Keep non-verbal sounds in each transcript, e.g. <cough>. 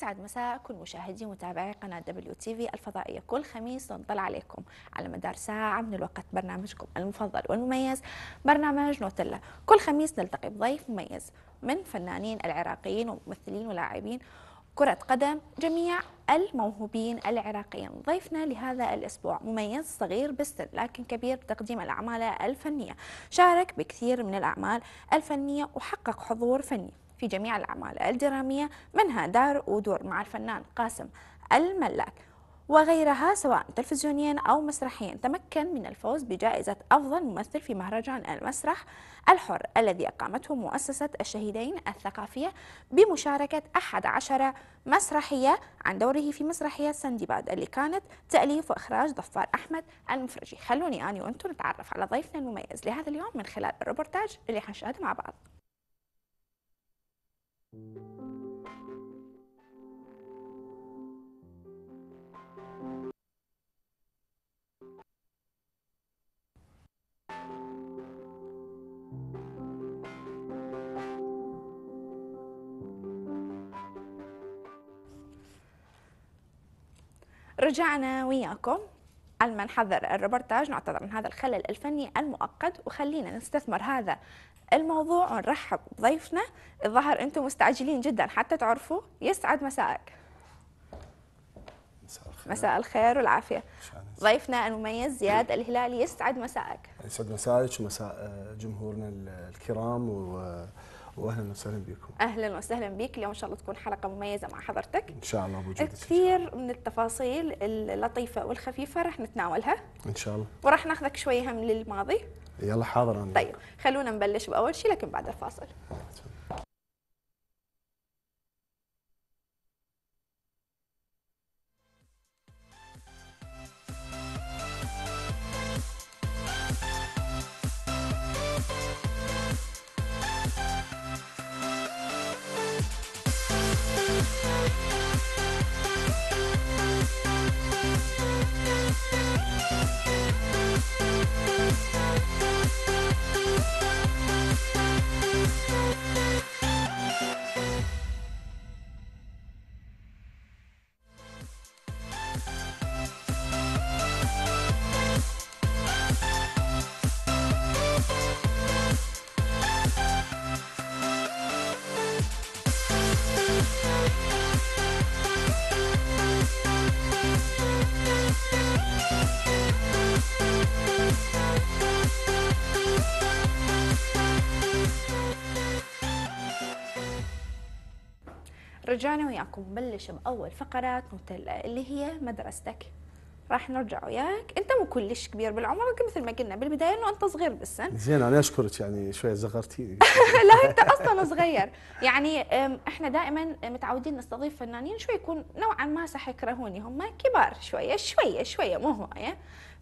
يسعد مساءكم مشاهدي ومتابعي قناة دبليو تي في الفضائية كل خميس نطلع عليكم على مدار ساعة من الوقت برنامجكم المفضل والمميز برنامج نوتيلا كل خميس نلتقي بضيف مميز من فنانين العراقيين وممثلين ولاعبين كرة قدم جميع الموهوبين العراقيين ضيفنا لهذا الأسبوع مميز صغير بالسن لكن كبير بتقديم الأعمال الفنية شارك بكثير من الأعمال الفنية وحقق حضور فني في جميع الأعمال الدرامية منها دار ودور مع الفنان قاسم الملاك وغيرها سواء تلفزيونيا أو مسرحيا تمكن من الفوز بجائزة أفضل ممثل في مهرجان المسرح الحر الذي أقامته مؤسسة الشهيدين الثقافية بمشاركة أحد عشر مسرحية عن دوره في مسرحية سندباد اللي كانت تأليف وإخراج ضفار أحمد المفرجي خلوني أني وأنتم نتعرف على ضيفنا المميز لهذا اليوم من خلال الروبرتاج اللي حنشاهده مع بعض رجعنا وياكم علما حذر الربرتاج نعتذر من هذا الخلل الفني المؤقت وخلينا نستثمر هذا الموضوع ونرحب بضيفنا الظهر انتم مستعجلين جدا حتى تعرفوا يسعد مساءك مساء الخير مساء الخير والعافيه ضيفنا المميز زياد الهلالي يسعد مساءك يسعد مساءك ومساء جمهورنا الكرام و واهلا وسهلا بكم اهلا وسهلا بك اليوم ان شاء الله تكون حلقه مميزه مع حضرتك ان شاء الله بوجودك كثير من التفاصيل اللطيفه والخفيفه راح نتناولها ان شاء الله وراح ناخذك شويه هم للماضي يلا حاضر أنا. طيب خلونا نبلش باول شيء لكن بعد الفاصل رجعنا وياكم نبلش باول فقرات مثل اللي هي مدرستك راح نرجع وياك انت مو كلش كبير بالعمر مثل ما قلنا بالبدايه انه انت صغير بالسن زين انا اشكرك يعني شويه زغرتيني <laughs> لا انت اصلا صغير يعني احنا دائما متعودين نستضيف فنانين شوي يكون نوعا ما صح يكرهوني هم كبار شويه شويه شويه مو هوايه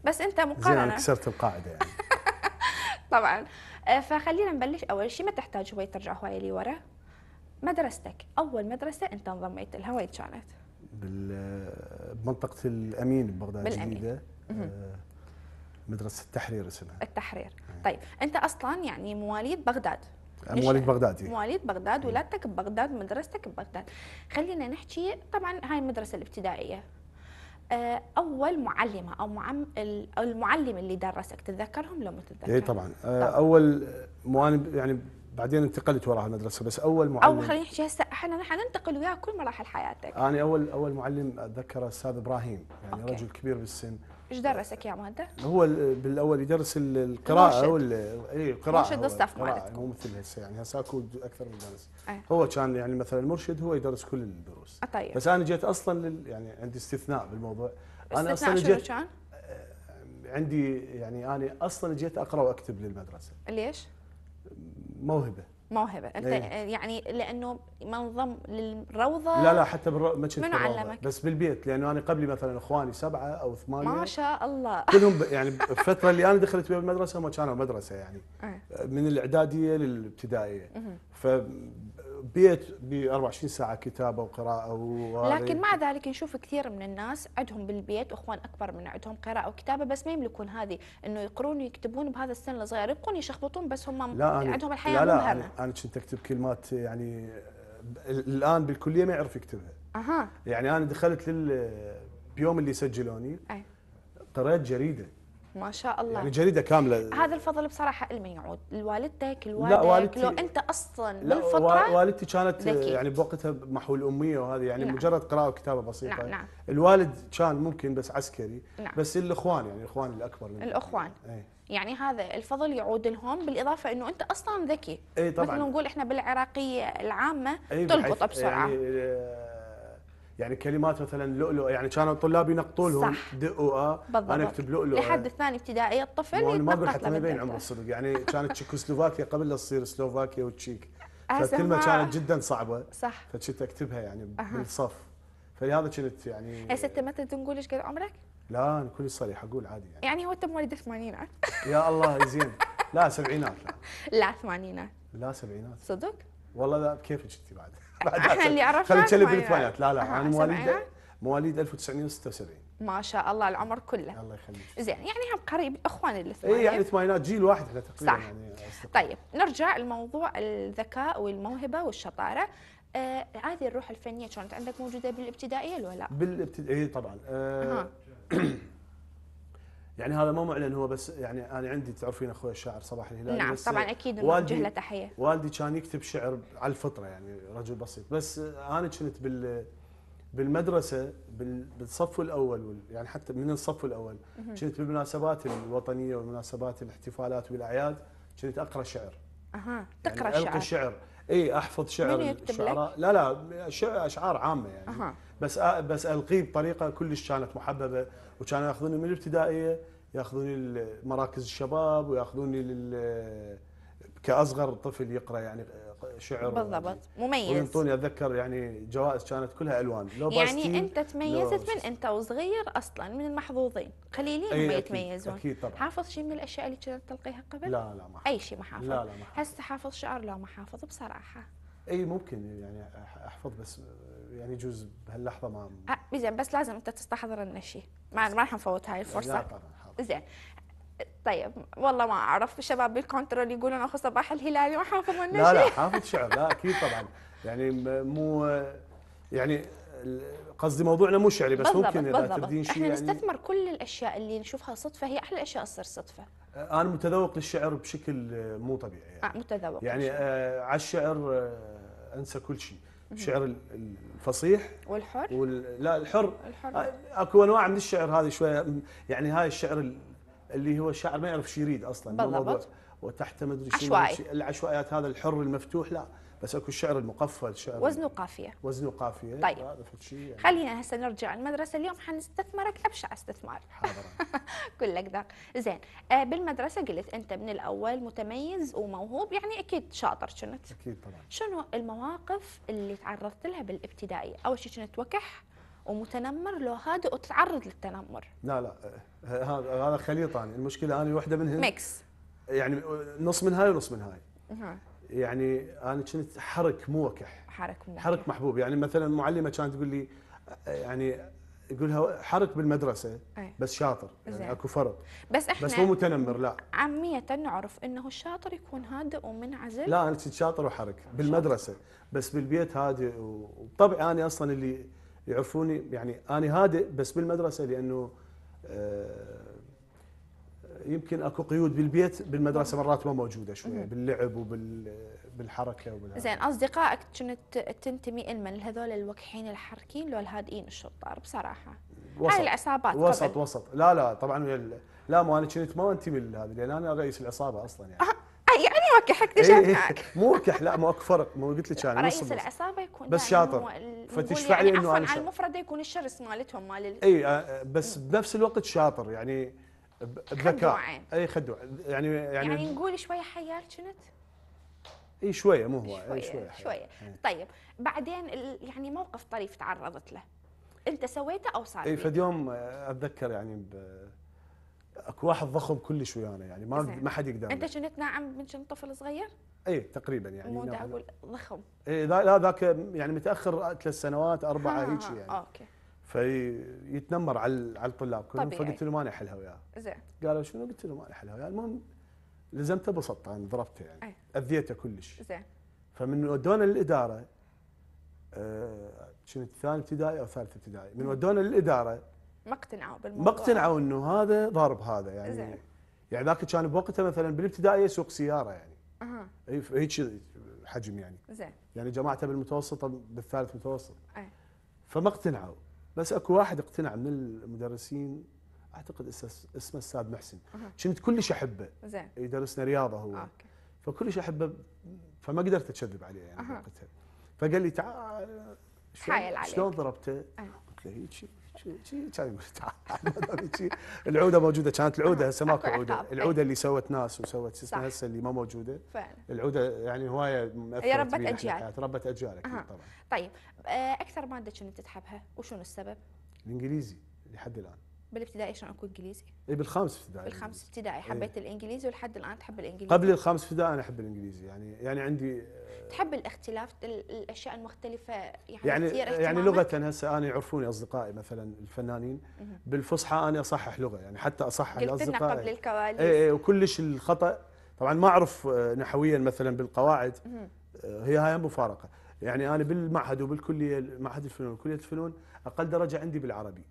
بس انت مقارنه زين انا كسرت القاعده يعني <laughs> طبعا أه، فخلينا نبلش اول شيء ما تحتاج هواي ترجع هواي لورا مدرستك اول مدرسه انت انضميت لها وين كانت بمنطقه الامين ببغداد الجديده آه، مدرسه التحرير اسمها التحرير نعم. طيب انت اصلا يعني مواليد بغداد مواليد بغداد يعني. مواليد بغداد نعم. ولادتك ببغداد مدرستك ببغداد خلينا نحكي طبعا هاي المدرسه الابتدائيه آه، اول معلمه او معم المعلم اللي درسك تتذكرهم لو ما تتذكر؟ اي طبعا. آه، طبعا اول معلم يعني بعدين انتقلت وراها المدرسه بس اول معلم اول خلينا نحكي هسه احنا حننتقل وياه كل مراحل حياتك انا اول اول معلم اتذكره استاذ ابراهيم يعني أوكي. رجل كبير بالسن ايش درسك يا ماده؟ هو بالاول يدرس القراءه اي القراءه مرشد الصف يعني مالتكم مو مثل هسه يعني هسه اكو اكثر من درس أيه. هو كان يعني مثلا المرشد هو يدرس كل الدروس آه، طيب بس انا جيت اصلا لل يعني عندي استثناء بالموضوع انا اصلا جيت كان؟ آه، عندي يعني انا اصلا جيت اقرا واكتب للمدرسه ليش؟ موهبه موهبه انت أيه. يعني لانه منضم للروضه لا لا حتى بالرو... ما كنت علمك بس بالبيت لانه انا قبلي مثلا اخواني سبعه او ثمانيه ما شاء الله كلهم ب... يعني <laughs> الفتره اللي انا دخلت بها المدرسه ما كانوا مدرسه يعني أيه. من الاعداديه للابتدائيه ف بيت ب 24 ساعه كتابه وقراءه و... لكن مع ذلك نشوف كثير من الناس عندهم بالبيت واخوان اكبر من عندهم قراءه وكتابه بس ما يملكون هذه انه يقرون ويكتبون بهذا السن الصغير يبقون يشخبطون بس هم لا عندهم الحياه لا لا أنا, كنت اكتب كلمات يعني الان بالكليه ما يعرف يكتبها اها يعني انا دخلت لل بيوم اللي سجلوني أي. قرأت جريده ما شاء الله يعني جريده كامله هذا الفضل بصراحه لمن يعود؟ لوالدتك لوالدك والدتي لو انت اصلا لا بالفطره والدتي كانت ذكي. يعني بوقتها محو الاميه وهذا يعني نعم. مجرد قراءه وكتابه بسيطه نعم نعم الوالد كان ممكن بس عسكري نعم. بس الاخوان يعني الاخوان الاكبر من الاخوان ايه. يعني هذا الفضل يعود لهم بالاضافه انه انت اصلا ذكي اي طبعا مثل نقول احنا بالعراقيه العامه إيه، تلقط بسرعه يعني آه، يعني كلمات مثلا لؤلؤ يعني كانوا طلابي ينقطوا لهم دؤوا انا اكتب لؤلؤ لحد الثاني ابتدائي الطفل وانا ما اقول حتى ما يبين عمره الصدق يعني كانت تشيكوسلوفاكيا قبل لا تصير سلوفاكيا وتشيك فالكلمه كانت جدا صعبه صح فكنت اكتبها يعني أه. بالصف فلهذا كنت يعني هسه انت متى تنقول ايش قد عمرك؟ لا انا كلش صريح اقول عادي يعني يعني هو انت مواليد الثمانينات يا الله زين لا سبعينات لا لا ثمانينات لا سبعينات صدق؟ والله لا بكيفك انت <laughs> بعد احنا اللي عرفنا خلينا نتكلم بالثمانينات لا لا انا مواليد مواليد 1976 ما شاء الله العمر كله الله يخليك زين يعني هم قريب اخوان الاثنين اي يعني الثمانينات جيل واحد احنا تقريبا صح. يعني أستقر. طيب نرجع لموضوع الذكاء والموهبه والشطاره آه هذه الروح الفنيه كانت عندك موجوده بالابتدائيه ولا لا؟ بالابتدائيه طبعا آه <clears throat> يعني هذا ما معلن هو بس يعني انا عندي تعرفين اخوي الشاعر صباح الهلال نعم طبعا اكيد نوجه له تحيه والدي كان يكتب شعر على الفطره يعني رجل بسيط بس انا كنت بال بالمدرسه بالصف الاول يعني حتى من الصف الاول كنت بالمناسبات الوطنيه والمناسبات الاحتفالات والاعياد كنت اقرا شعر اها يعني تقرا يعني القي شعر اي احفظ شعر شعراء لا لا اشعار عامه يعني أه. بس بس القيه بطريقه كلش كانت محببه وكانوا ياخذوني من الابتدائيه ياخذوني لمراكز الشباب وياخذوني لل كاصغر طفل يقرا يعني شعر بالضبط مميز وينطوني اتذكر يعني جوائز كانت كلها الوان لو يعني انت تميزت من انت وصغير اصلا من المحظوظين قليلين هم يتميزون اكيد طبعا حافظ شيء من الاشياء اللي كنت تلقيها قبل؟ لا لا ما حافظ اي شيء ما حافظ لا لا ما حافظ هسه حافظ شعر لا ما حافظ بصراحه اي ممكن يعني احفظ بس يعني يجوز بهاللحظه ما آه، زين بس لازم انت تستحضر لنا شيء ما ما راح نفوت هاي الفرصه لا طبعا زين طيب والله ما اعرف الشباب بالكنترول يقولون اخو صباح الهلالي ما حافظ لنا شيء لا لا حافظ شعر لا اكيد طبعا يعني مو يعني قصدي موضوعنا مو شعري بس بالضبط ممكن اذا تبدين شيء احنا يعني- نستثمر يعني كل الاشياء اللي نشوفها صدفه هي احلى اشياء تصير صدفه انا متذوق للشعر بشكل مو طبيعي يعني آه متذوق يعني آه، على الشعر آه، انسى كل شيء الشعر الفصيح والحر وال... لا الحر, الحر. آه، اكو انواع من الشعر هذه شويه يعني هاي الشعر اللي هو الشاعر ما يعرف شو يريد اصلا بالضبط وتحت ما ادري العشوائيات هذا الحر المفتوح لا بس اكو الشعر المقفل شعر وزنه قافيه وزنه قافيه طيب يعني. خلينا هسه نرجع المدرسه اليوم حنستثمرك ابشع استثمار <laughs> كل كلك ذاك زين آه بالمدرسه قلت انت من الاول متميز وموهوب يعني اكيد شاطر كنت اكيد طبعا شنو المواقف اللي تعرضت لها بالابتدائي اول شيء كنت وكح ومتنمر لو هادئ وتتعرض للتنمر لا لا هذا هذا خليطان المشكله انا وحده منهم ميكس يعني نص من هاي ونص من هاي يعني انا كنت حرك مو وكح حرك مو حرك محبوب يعني مثلا معلمه كانت تقول لي يعني يقولها حرك بالمدرسه بس شاطر يعني اكو فرق بس احنا بس مو متنمر لا عاميه نعرف انه الشاطر يكون هادئ ومنعزل لا انا كنت شاطر وحرك بالمدرسه بس بالبيت هادئ وطبعا انا اصلا اللي يعرفوني يعني انا هادئ بس بالمدرسه لانه آه يمكن اكو قيود بالبيت بالمدرسه نعم. مرات ما موجوده شويه باللعب وبالحركه وبال زين اصدقائك كنت تنتمي لمن لهذول الوكحين الحركين لو الهادئين الشطار بصراحه وسط. هاي العصابات وسط قبل. وسط لا لا طبعا لا ما انا كنت ما انتمي لهذا لان انا رئيس العصابه اصلا يعني أه. يعني وكحك إيه, إيه. مو وكح لا مو اكو فرق مو قلت لك انا يعني، رئيس العصابه يكون بس يعني شاطر فتشفع لي يعني انه انا على المفرده يكون الشرس مالتهم مال اي آه، بس بنفس الوقت شاطر يعني بذكاء اي خدوع يعني يعني يعني نقول شويه حيال كنت اي شويه مو هو شويه شويه, شوية. طيب بعدين يعني موقف طريف تعرضت له انت سويته او صار اي في يوم آه، اتذكر يعني ب... اكو واحد ضخم كلش ويانا يعني ما ما حد يقدر انت كنت ناعم من كنت طفل صغير؟ اي تقريبا يعني مو نعم. اقول ضخم اي لا ذاك يعني متاخر ثلاث سنوات اربعه آه، هيك يعني آه، اوكي فيتنمر على على الطلاب كلهم فقلت له ما حلها وياه زين قالوا شنو قلت له ما حلها وياه المهم لزمته بسطه يعني ضربته يعني أي. اذيته كلش زين فمن ودونا للاداره آه شنو ثاني ابتدائي او ثالث ابتدائي من ودونا للاداره ما اقتنعوا بالموضوع ما اقتنعوا انه هذا ضارب هذا يعني زين. يعني ذاك كان بوقته مثلا بالابتدائي يسوق سياره يعني اها هيك حجم يعني زين يعني جماعته بالمتوسطه بالثالث متوسط أي. فما اقتنعوا بس اكو واحد اقتنع من المدرسين اعتقد اسمه الساد محسن كنت كلش احبه زين يدرسنا رياضه هو أوكي. فكلش احبه فما قدرت اكذب عليه يعني وقتها فقال لي تعال شلون ضربته؟ قلت له هيك شي كان يقول تعال العوده موجوده كانت العوده هسه ماكو <laughs> عوده العوده اللي سوت ناس وسوت شو اسمه هسه اللي ما موجوده فعلا العوده يعني هوايه هي ربت اجيال ربت اجيال اكيد طبعا طيب آه، اكثر ماده كنت تحبها وشنو السبب؟ الانجليزي لحد الان بالابتدائي عشان اكون انجليزي اي بالخامس ابتدائي بالخامس ابتدائي إيه. حبيت إيه؟ الانجليزي ولحد الان تحب الانجليزي قبل الخامس ابتدائي انا احب الانجليزي يعني يعني عندي آه، تحب الاختلاف الاشياء المختلفه يعني يعني, يعني لغه هسه انا يعرفوني اصدقائي مثلا الفنانين بالفصحى انا اصحح لغه يعني حتى اصحح لاصدقائي قلت قبل الكواليس اي اي وكلش الخطا طبعا ما اعرف آه، نحويا مثلا بالقواعد آه، هي هاي مفارقه يعني انا بالمعهد وبالكليه معهد الفنون وكليه الفنون اقل درجه عندي بالعربي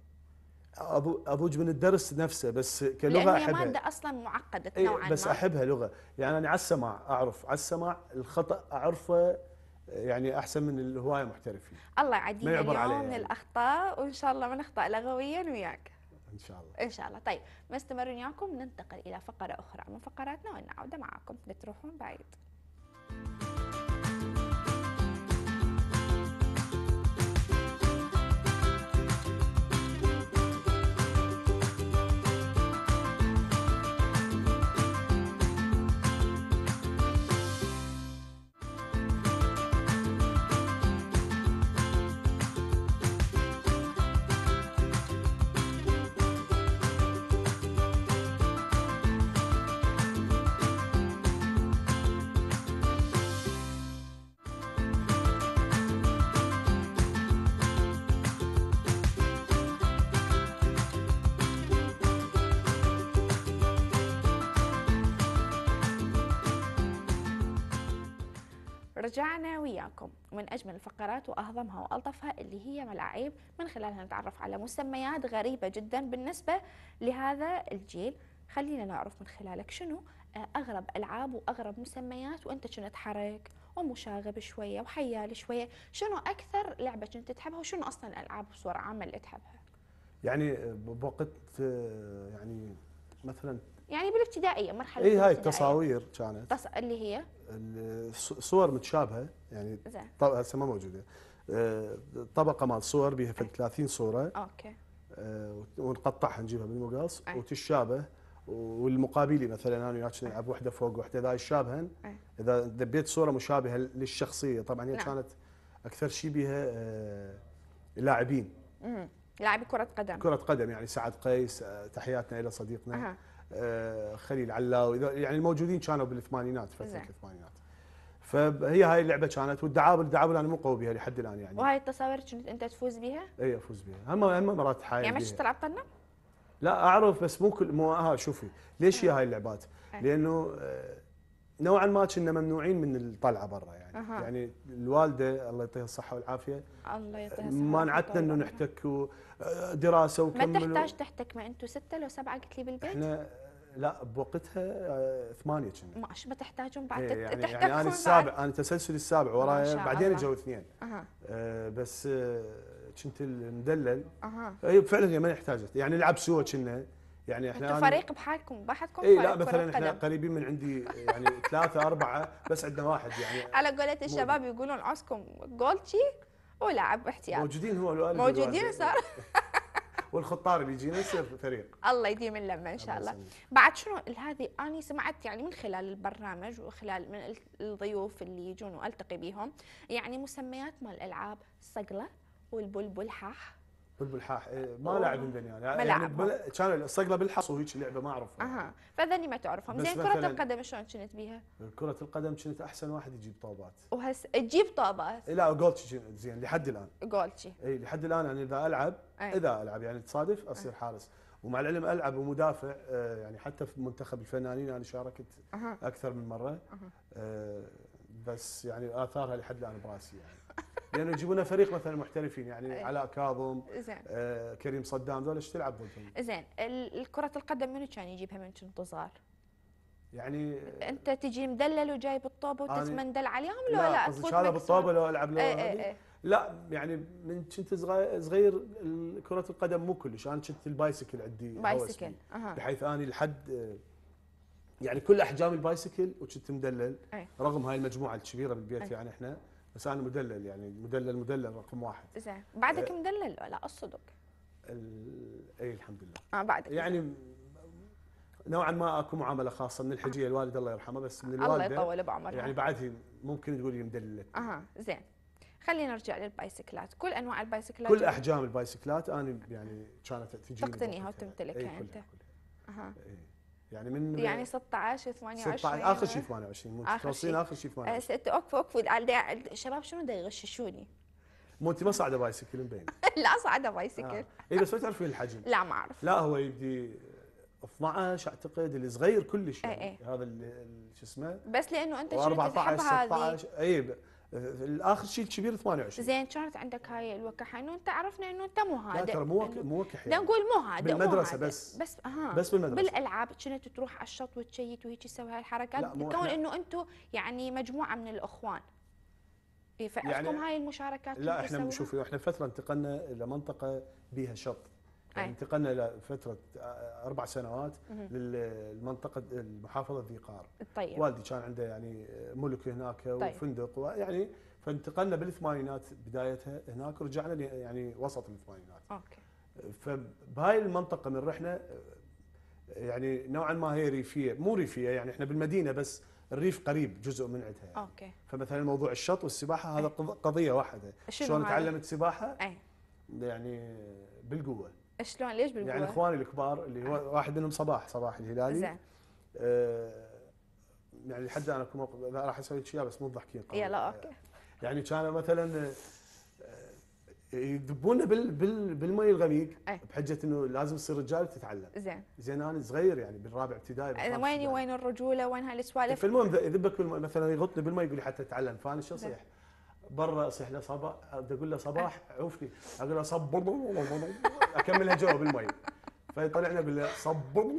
اضوج من الدرس نفسه بس كلغه احبها لان هي اصلا معقده إيه، نوعا ما بس احبها لغه يعني انا على السماع اعرف على السماع الخطا اعرفه يعني احسن من الهوايه محترفين الله يعدينا اليوم يعني. من الاخطاء وان شاء الله ما نخطا لغويا وياك ان شاء الله ان شاء الله طيب مستمرين وياكم ننتقل الى فقره اخرى من فقراتنا ونعود معاكم لا تروحون بعيد رجعنا وياكم ومن أجمل الفقرات وأهضمها وألطفها اللي هي ملاعيب من خلالها نتعرف على مسميات غريبة جدا بالنسبة لهذا الجيل خلينا نعرف من خلالك شنو آه، أغرب ألعاب وأغرب مسميات وأنت كنت حرك ومشاغب شوية وحيال شوية شنو أكثر لعبة كنت تحبها وشنو أصلا الألعاب بصورة عامة اللي تحبها يعني بوقت آه، يعني مثلا يعني بالابتدائيه مرحله اي هاي التصاوير كانت تص... اللي هي صور متشابهه يعني طب هسه ما موجوده آه، طبقه مال صور بها 30 صوره اوكي آه، ونقطعها نجيبها بالمقص وتتشابه والمقابلي مثلا انا وياك نلعب وحده فوق وحده اذا يشابهن اذا دبيت صوره مشابهه للشخصيه طبعا هي نعم. كانت اكثر شيء بها آه، لاعبين لاعبين لاعبي كرة قدم كرة قدم يعني سعد قيس تحياتنا إلى صديقنا أه. آه، خليل علاوي يعني الموجودين كانوا بالثمانينات فتره الثمانينات فهي هاي اللعبه كانت والدعابل الدعابل انا مو قوي بها لحد الان يعني وهاي التصاوير كنت انت تفوز بها؟ اي افوز بيها هم هم مرات حايل يعني ما تلعب طنه؟ لا اعرف بس مو كل مو ها آه، شوفي ليش هي آه. هاي اللعبات؟ لانه نوعا ما كنا ممنوعين من الطلعه برا يعني أه. يعني الوالده الله يعطيها الصحه والعافيه الله يعطيها الصحه منعتنا انه نحتك دراسه وكملوا ما تحتاج تحتك ما انتم سته لو سبعه قلت لي بالبيت؟ احنا لا بوقتها آه، ثمانيه كنا ما تحتاجون بعد إيه، يعني, يعني انا بعد. السابع انا تسلسل السابع وراي بعدين اجوا اثنين أه. بس آه، كنت المدلل اها فعلا ما احتاجت يعني نلعب سوا كنا يعني احنا انتم فريق بحالكم بحالكم اي لا مثلا احنا قريبين من عندي يعني ثلاثه اربعه بس عندنا واحد يعني <laughs> على قولة الشباب يقولون عسكم جولتشي ولاعب احتياط موجودين هو الوالد موجودين صار <laughs> والخطار اللي يجينا يصير فريق الله يديم اللمه ان شاء الله بعد شنو هذه انا سمعت يعني من خلال البرنامج وخلال من الضيوف اللي يجون والتقي بيهم يعني مسميات مال الالعاب الصقله والبلبل حاح بالملحاح إيه، ما لعب مدنيان يعني, يعني كان الصقله بالحص وهيك لعبه ما اعرفها اها فذني ما تعرفهم زين كره القدم شلون كنت بيها؟ كره القدم كنت احسن واحد يجيب طابات وهس تجيب طابات؟ لا جولتشي زين لحد الان جولتشي اي لحد الان انا يعني اذا العب أي. اذا العب يعني تصادف اصير حارس ومع العلم العب ومدافع يعني حتى في منتخب الفنانين انا شاركت اكثر من مره بس يعني اثارها لحد الان براسي يعني لانه يجيبون فريق مثلا محترفين يعني إيه. علاء كاظم زين. آه كريم صدام ذول ايش تلعب ضدهم؟ زين كرة القدم منو كان يجيبها من انتظار؟ يعني انت تجي مدلل وجايب الطوبه وتتمندل عليهم لو لا, لا قصدك هذا بالطوبه لو العب إيه، لو ايه لا يعني من كنت صغير كرة القدم مو كلش انا كنت البايسكل عندي بايسكل أه. بحيث اني لحد يعني كل احجام البايسكل وكنت مدلل أي. رغم هاي المجموعه الكبيره بالبيت أي. يعني احنا بس انا مدلل يعني مدلل مدلل رقم واحد زين بعدك آه، مدلل ولا الصدق؟ اي الحمد لله اه بعدك يعني نوعا ما اكو معامله خاصه من الحجيه الوالد الله يرحمه بس من الوالده الله يطول بعمرها يعني بعدها ممكن تقولي مدللت اها زين خلينا نرجع للبايسكلات كل انواع البايسكلات كل احجام البايسكلات انا يعني كانت تجيني تقتنيها وتمتلكها انت أها. يعني من يعني 16 28 16 اخر آه. شيء 28 مو توصلين اخر شيء 28 هسه انت الشباب شنو دا يغششوني؟ <laughs> مو انت ما صاعده بايسكل مبين <laughs> لا صاعده بايسكل آه. اي بس ما تعرفين الحجم لا ما اعرف لا هو يبدي 12 اعتقد اللي صغير كلش إيه، يعني إيه. هذا اللي هذا شو اسمه بس لانه انت شنو تحب هذه اي الاخر شيء الكبير 28 زين كانت عندك هاي انه انت عرفنا انه انت مو هذا لا ترى مو مو وكح يعني نقول مو هذا بالمدرسه مو بس بس ها بس بالمدرسه بالالعاب كنت تروح على الشط وتشيت وهيك تسوي هاي الحركات كون انه انتم يعني مجموعه من الاخوان إيه، فعندكم يعني هاي المشاركات لا احنا شوفوا احنا فتره انتقلنا لمنطقه بها شط يعني إيه. انتقلنا فتره اربع سنوات للمنطقه المحافظه ذي قار طيب والدي كان عنده يعني ملك هناك طيب. وفندق طيب. ويعني فانتقلنا بالثمانينات بدايتها هناك ورجعنا يعني وسط الثمانينات اوكي فبهاي المنطقه من رحنا يعني نوعا ما هي ريفيه مو ريفيه يعني احنا بالمدينه بس الريف قريب جزء من عندها يعني. اوكي فمثلا موضوع الشط والسباحه هذا إيه. قضيه واحده شلون تعلمت سباحه أي. يعني بالقوه شلون ليش بالقوه؟ يعني اخواني الكبار اللي هو واحد منهم صباح صباح الهلالي زين آه يعني لحد انا كم راح اسوي لك بس مو مضحكين يلا آه، اوكي يعني كانوا مثلا آه، يدبونا بال بال بالمي الغميق بحجه انه لازم تصير رجال تتعلم زين زين انا صغير يعني بالرابع ابتدائي ويني وين الرجوله وين هالسوالف فالمهم يذبك مثلا يغطني بالمي يقول لي حتى اتعلم فانا شو اصيح برا اصيح له صباح اقول له صباح عوفني اقول له صبر اكملها جوا بالمي اقول بالله صب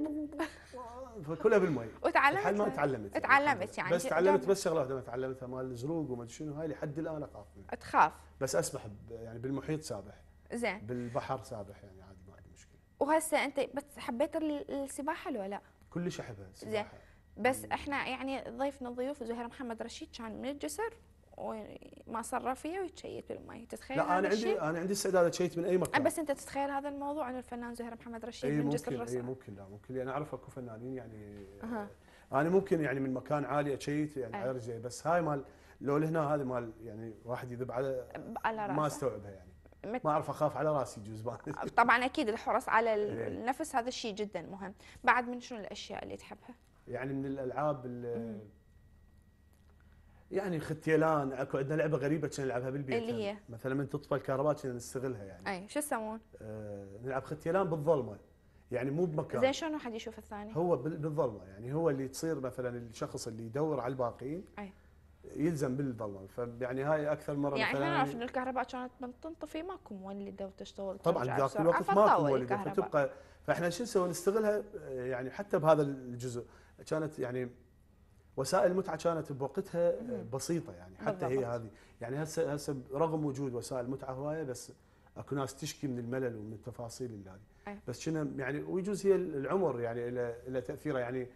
فكلها بالمي وتعلمت لحد ما تعلمت يعني. تعلمت يعني, يعني. بس تعلمت بس شغله واحده ما تعلمتها مال الزروق وما شنو هاي لحد الان اخاف منها تخاف بس اسبح يعني بالمحيط سابح زين بالبحر سابح يعني عادي ما عندي مشكله وهسه انت بس حبيت السباحه ولا لا؟ كلش احبها السباحه زين بس يعني احنا يعني ضيفنا ضيوف زهير محمد رشيد كان من الجسر وما صرف فيه ويتشيت بالماي تتخيل لا انا عندي انا عندي استعداد اتشيت من اي مكان أه، بس انت تتخيل هذا الموضوع انه الفنان زهير محمد رشيد إيه، من جسر الرسم اي ممكن لا ممكن لان اعرف اكو فنانين يعني أه. انا ممكن يعني من مكان عالي اتشيت يعني أه. رجلي بس هاي مال لو هنا هذا مال يعني واحد يذب على على راسه ما استوعبها يعني مت... ما اعرف اخاف على راسي يجوز أه، طبعا اكيد الحرص على إيه. النفس هذا الشيء جدا مهم بعد من شنو الاشياء اللي تحبها يعني من الالعاب يعني ختيلان اكو عندنا لعبه غريبه كنا نلعبها بالبيت اللي يعني. هي مثلا من تطفى الكهرباء كنا نستغلها يعني اي شو يسمون؟ آه نلعب ختيلان بالظلمه يعني مو بمكان زين شلون واحد يشوف الثاني؟ هو بالظلمه يعني هو اللي تصير مثلا الشخص اللي يدور على الباقيين اي يلزم بالظلمه فيعني هاي اكثر مره يعني مثلا نعرف ان الكهرباء كانت من تنطفي ماكو مولده وتشتغل طبعا ذاك الوقت ماكو مولده فتبقى فاحنا شو نسوي نستغلها آه، يعني حتى بهذا الجزء كانت يعني وسائل المتعه كانت بوقتها بسيطه يعني حتى هي هذه يعني هسه هسه رغم وجود وسائل متعه هوايه بس اكو ناس تشكي من الملل ومن التفاصيل اللي هذه بس كنا يعني ويجوز هي العمر يعني له تاثيره يعني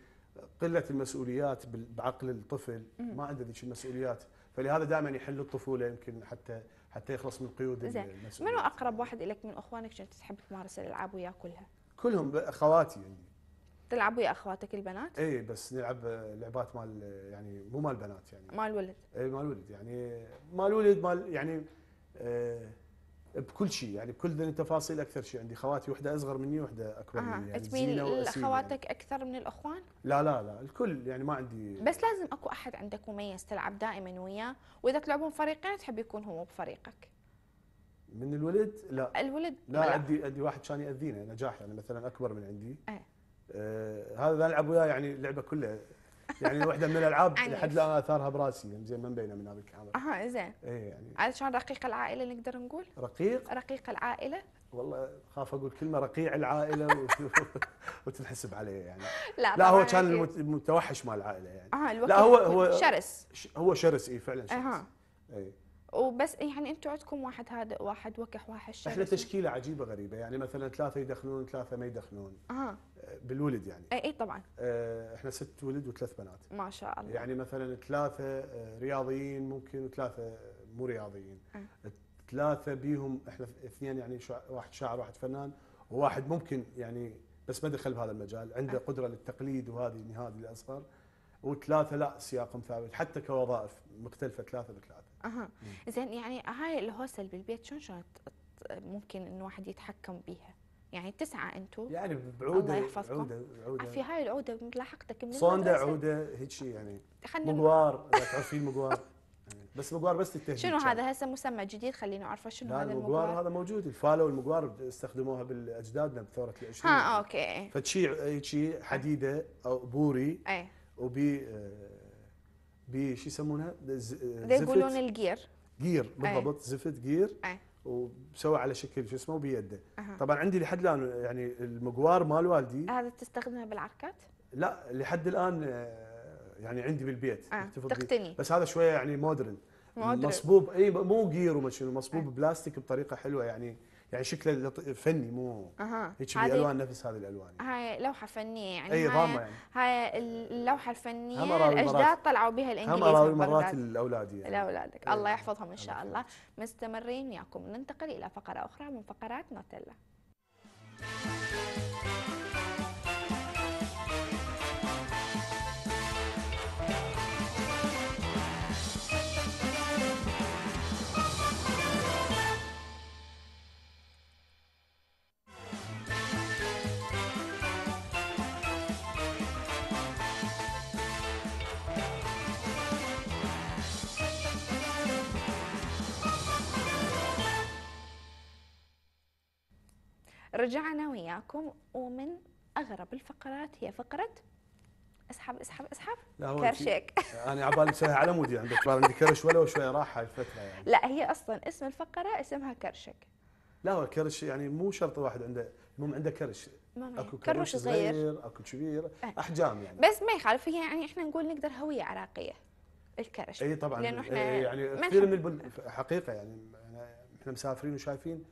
قله المسؤوليات بعقل الطفل ما عنده ذيك المسؤوليات فلهذا دائما يحل الطفوله يمكن حتى حتى يخلص من قيود المسؤوليات منو اقرب واحد لك من اخوانك كنت تحب تمارس الالعاب وياه كلها؟ كلهم اخواتي عندي تلعبوا يا اخواتك البنات؟ اي بس نلعب آه، لعبات مال آه، يعني مو مال بنات يعني مال ولد اي مال ولد يعني مال ولد مال يعني آه بكل شيء يعني بكل التفاصيل اكثر شيء عندي خواتي وحده اصغر مني وحده اكبر آه. مني يعني تميل لاخواتك يعني. اكثر من الاخوان؟ لا لا لا الكل يعني ما عندي بس لازم اكو احد عندك مميز تلعب دائما وياه واذا تلعبون فريقين تحب يكون هو بفريقك من الولد لا الولد لا عندي عندي واحد كان ياذينا نجاح يعني مثلا اكبر من عندي ايه آه، هذا نلعب وياه يعني اللعبه كلها يعني واحده من الالعاب <laughs> لحد الان اثارها براسي يعني زين ما مبينه من هذه الكاميرا اها زين اي يعني عاد شلون رقيق العائله نقدر نقول؟ رقيق رقيق العائله والله خاف اقول كلمه رقيع العائله <laughs> وتنحسب عليه يعني لا, لا هو كان المتوحش مال العائله يعني اه لا هو هو شرس هو شرس اي فعلا شرس اها اي وبس إيه، يعني انتم عندكم واحد هذا واحد وكح واحد شرس احنا تشكيله عجيبه غريبه يعني مثلا ثلاثه يدخنون ثلاثه ما يدخنون اه, آه، بالولد يعني اي اي طبعا آه، احنا ست ولد وثلاث بنات ما شاء الله يعني مثلا ثلاثه آه، رياضيين ممكن وثلاثه مو رياضيين آه. ثلاثه بيهم احنا اثنين يعني شع... واحد شاعر واحد فنان وواحد ممكن يعني بس ما دخل بهذا المجال عنده آه. قدره للتقليد وهذه هذه الاصغر وثلاثه لا سياقهم ثابت حتى كوظائف مختلفه ثلاثه بثلاثه اها زين يعني هاي الهوسل بالبيت شلون شلون ممكن انه واحد يتحكم بيها؟ يعني تسعة انتم يعني بعودة الله يحفظكم عودة عودة في هاي العودة لاحقتك من صوندة عودة هيك شيء يعني مقوار اذا تعرفين مقوار يعني بس مقوار بس للتهديد شنو هذا هسه مسمى جديد خليني اعرفه شنو هذا المقوار, هذا موجود الفاله والمقوار استخدموها باجدادنا بثوره ال20 ها آه، اوكي فتشي هيك آه. حديده او بوري اي وبي آه، بشو يسمونها؟ يقولون الجير جير بالضبط أي. زفت جير أي. على شكل شو اسمه بيده أه. طبعا عندي لحد الان يعني المقوار مال والدي هذا تستخدمه بالعركات؟ لا لحد الان آه، يعني عندي بالبيت أه. تقتني بس هذا شويه يعني مودرن مودرن مصبوب اي مو جير وما شنو مصبوب أه. بلاستيك بطريقه حلوه يعني يعني شكله فني مو هيك أه. بالالوان نفس هذه الالوان هاي لوحه فنيه يعني إيه، اي ضامه يعني هاي اللوحه الفنيه الاجداد طلعوا بها الانجليز هم اراوي مرات الاولاد يعني لاولادك إيه، الله يحفظهم ان شاء الله مستمرين وياكم ننتقل الى فقره اخرى من فقرات نوتيلا Thank you. رجعنا وياكم ومن اغرب الفقرات هي فقره اسحب اسحب اسحب لا كرشك <laughs> انا بالي مسويها على مودي عندك عندي كرش ولا وشويه راحه الفتره يعني لا هي اصلا اسم الفقره اسمها كرشك لا هو كرش يعني مو شرط واحد عنده المهم عنده كرش اكو كرش صغير, اكو كبير إيه. احجام يعني بس ما يخالف هي يعني احنا نقول نقدر هويه عراقيه الكرش اي طبعا لانه احنا إيه، يعني كثير من البن حقيقه يعني احنا مسافرين وشايفين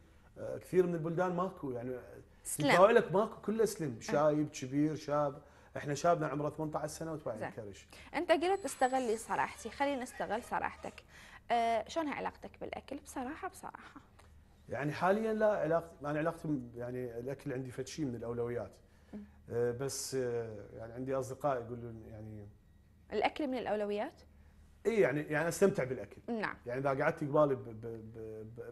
كثير من البلدان ماكو يعني سلم ماكو كله سلم شايب كبير شاب احنا شابنا عمره 18 سنه و الكرش كرش انت قلت استغلي صراحتي خلينا نستغل صراحتك أه شلون علاقتك بالاكل بصراحه بصراحه يعني حاليا لا علاقتي انا علاقتي يعني الاكل عندي فد شيء من الاولويات أه بس أه يعني عندي اصدقاء يقولون يعني الاكل من الاولويات اي يعني يعني استمتع بالاكل نعم يعني اذا قعدت قبالي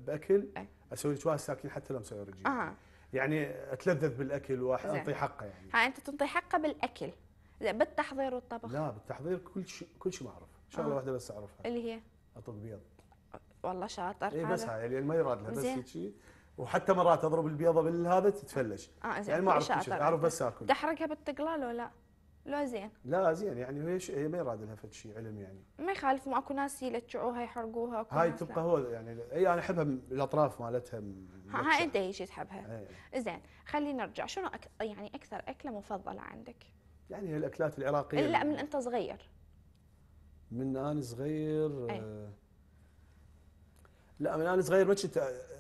باكل اسوي لك واحد ساكن حتى لو مسوي رجلي أه. يعني اتلذذ بالاكل واعطي حقه يعني ها انت تنطي حقه بالاكل بالتحضير والطبخ لا بالتحضير كل شيء كل شيء ما اعرف شغله واحده بس اعرفها اللي هي اطبخ بيض والله شاطر اي بس هاي يعني ما يراد لها بس شيء وحتى مرات اضرب البيضه بالهذا تتفلش آه يعني ما اعرف شيء اعرف بس اكل تحرقها بالتقلال ولا لا؟ لا زين لا زين يعني هي هي ما يراد لها فد شيء علم يعني ما يخالف ماكو اكو ناس يلتشعوها يحرقوها هاي تبقى هو يعني اي انا احبها الاطراف مالتها ها, ها انت هي شيء تحبها زين خلينا نرجع شنو أك... يعني اكثر اكله مفضله عندك؟ يعني الاكلات العراقيه لا من انت صغير من انا صغير آه، لا من انا صغير ما كنت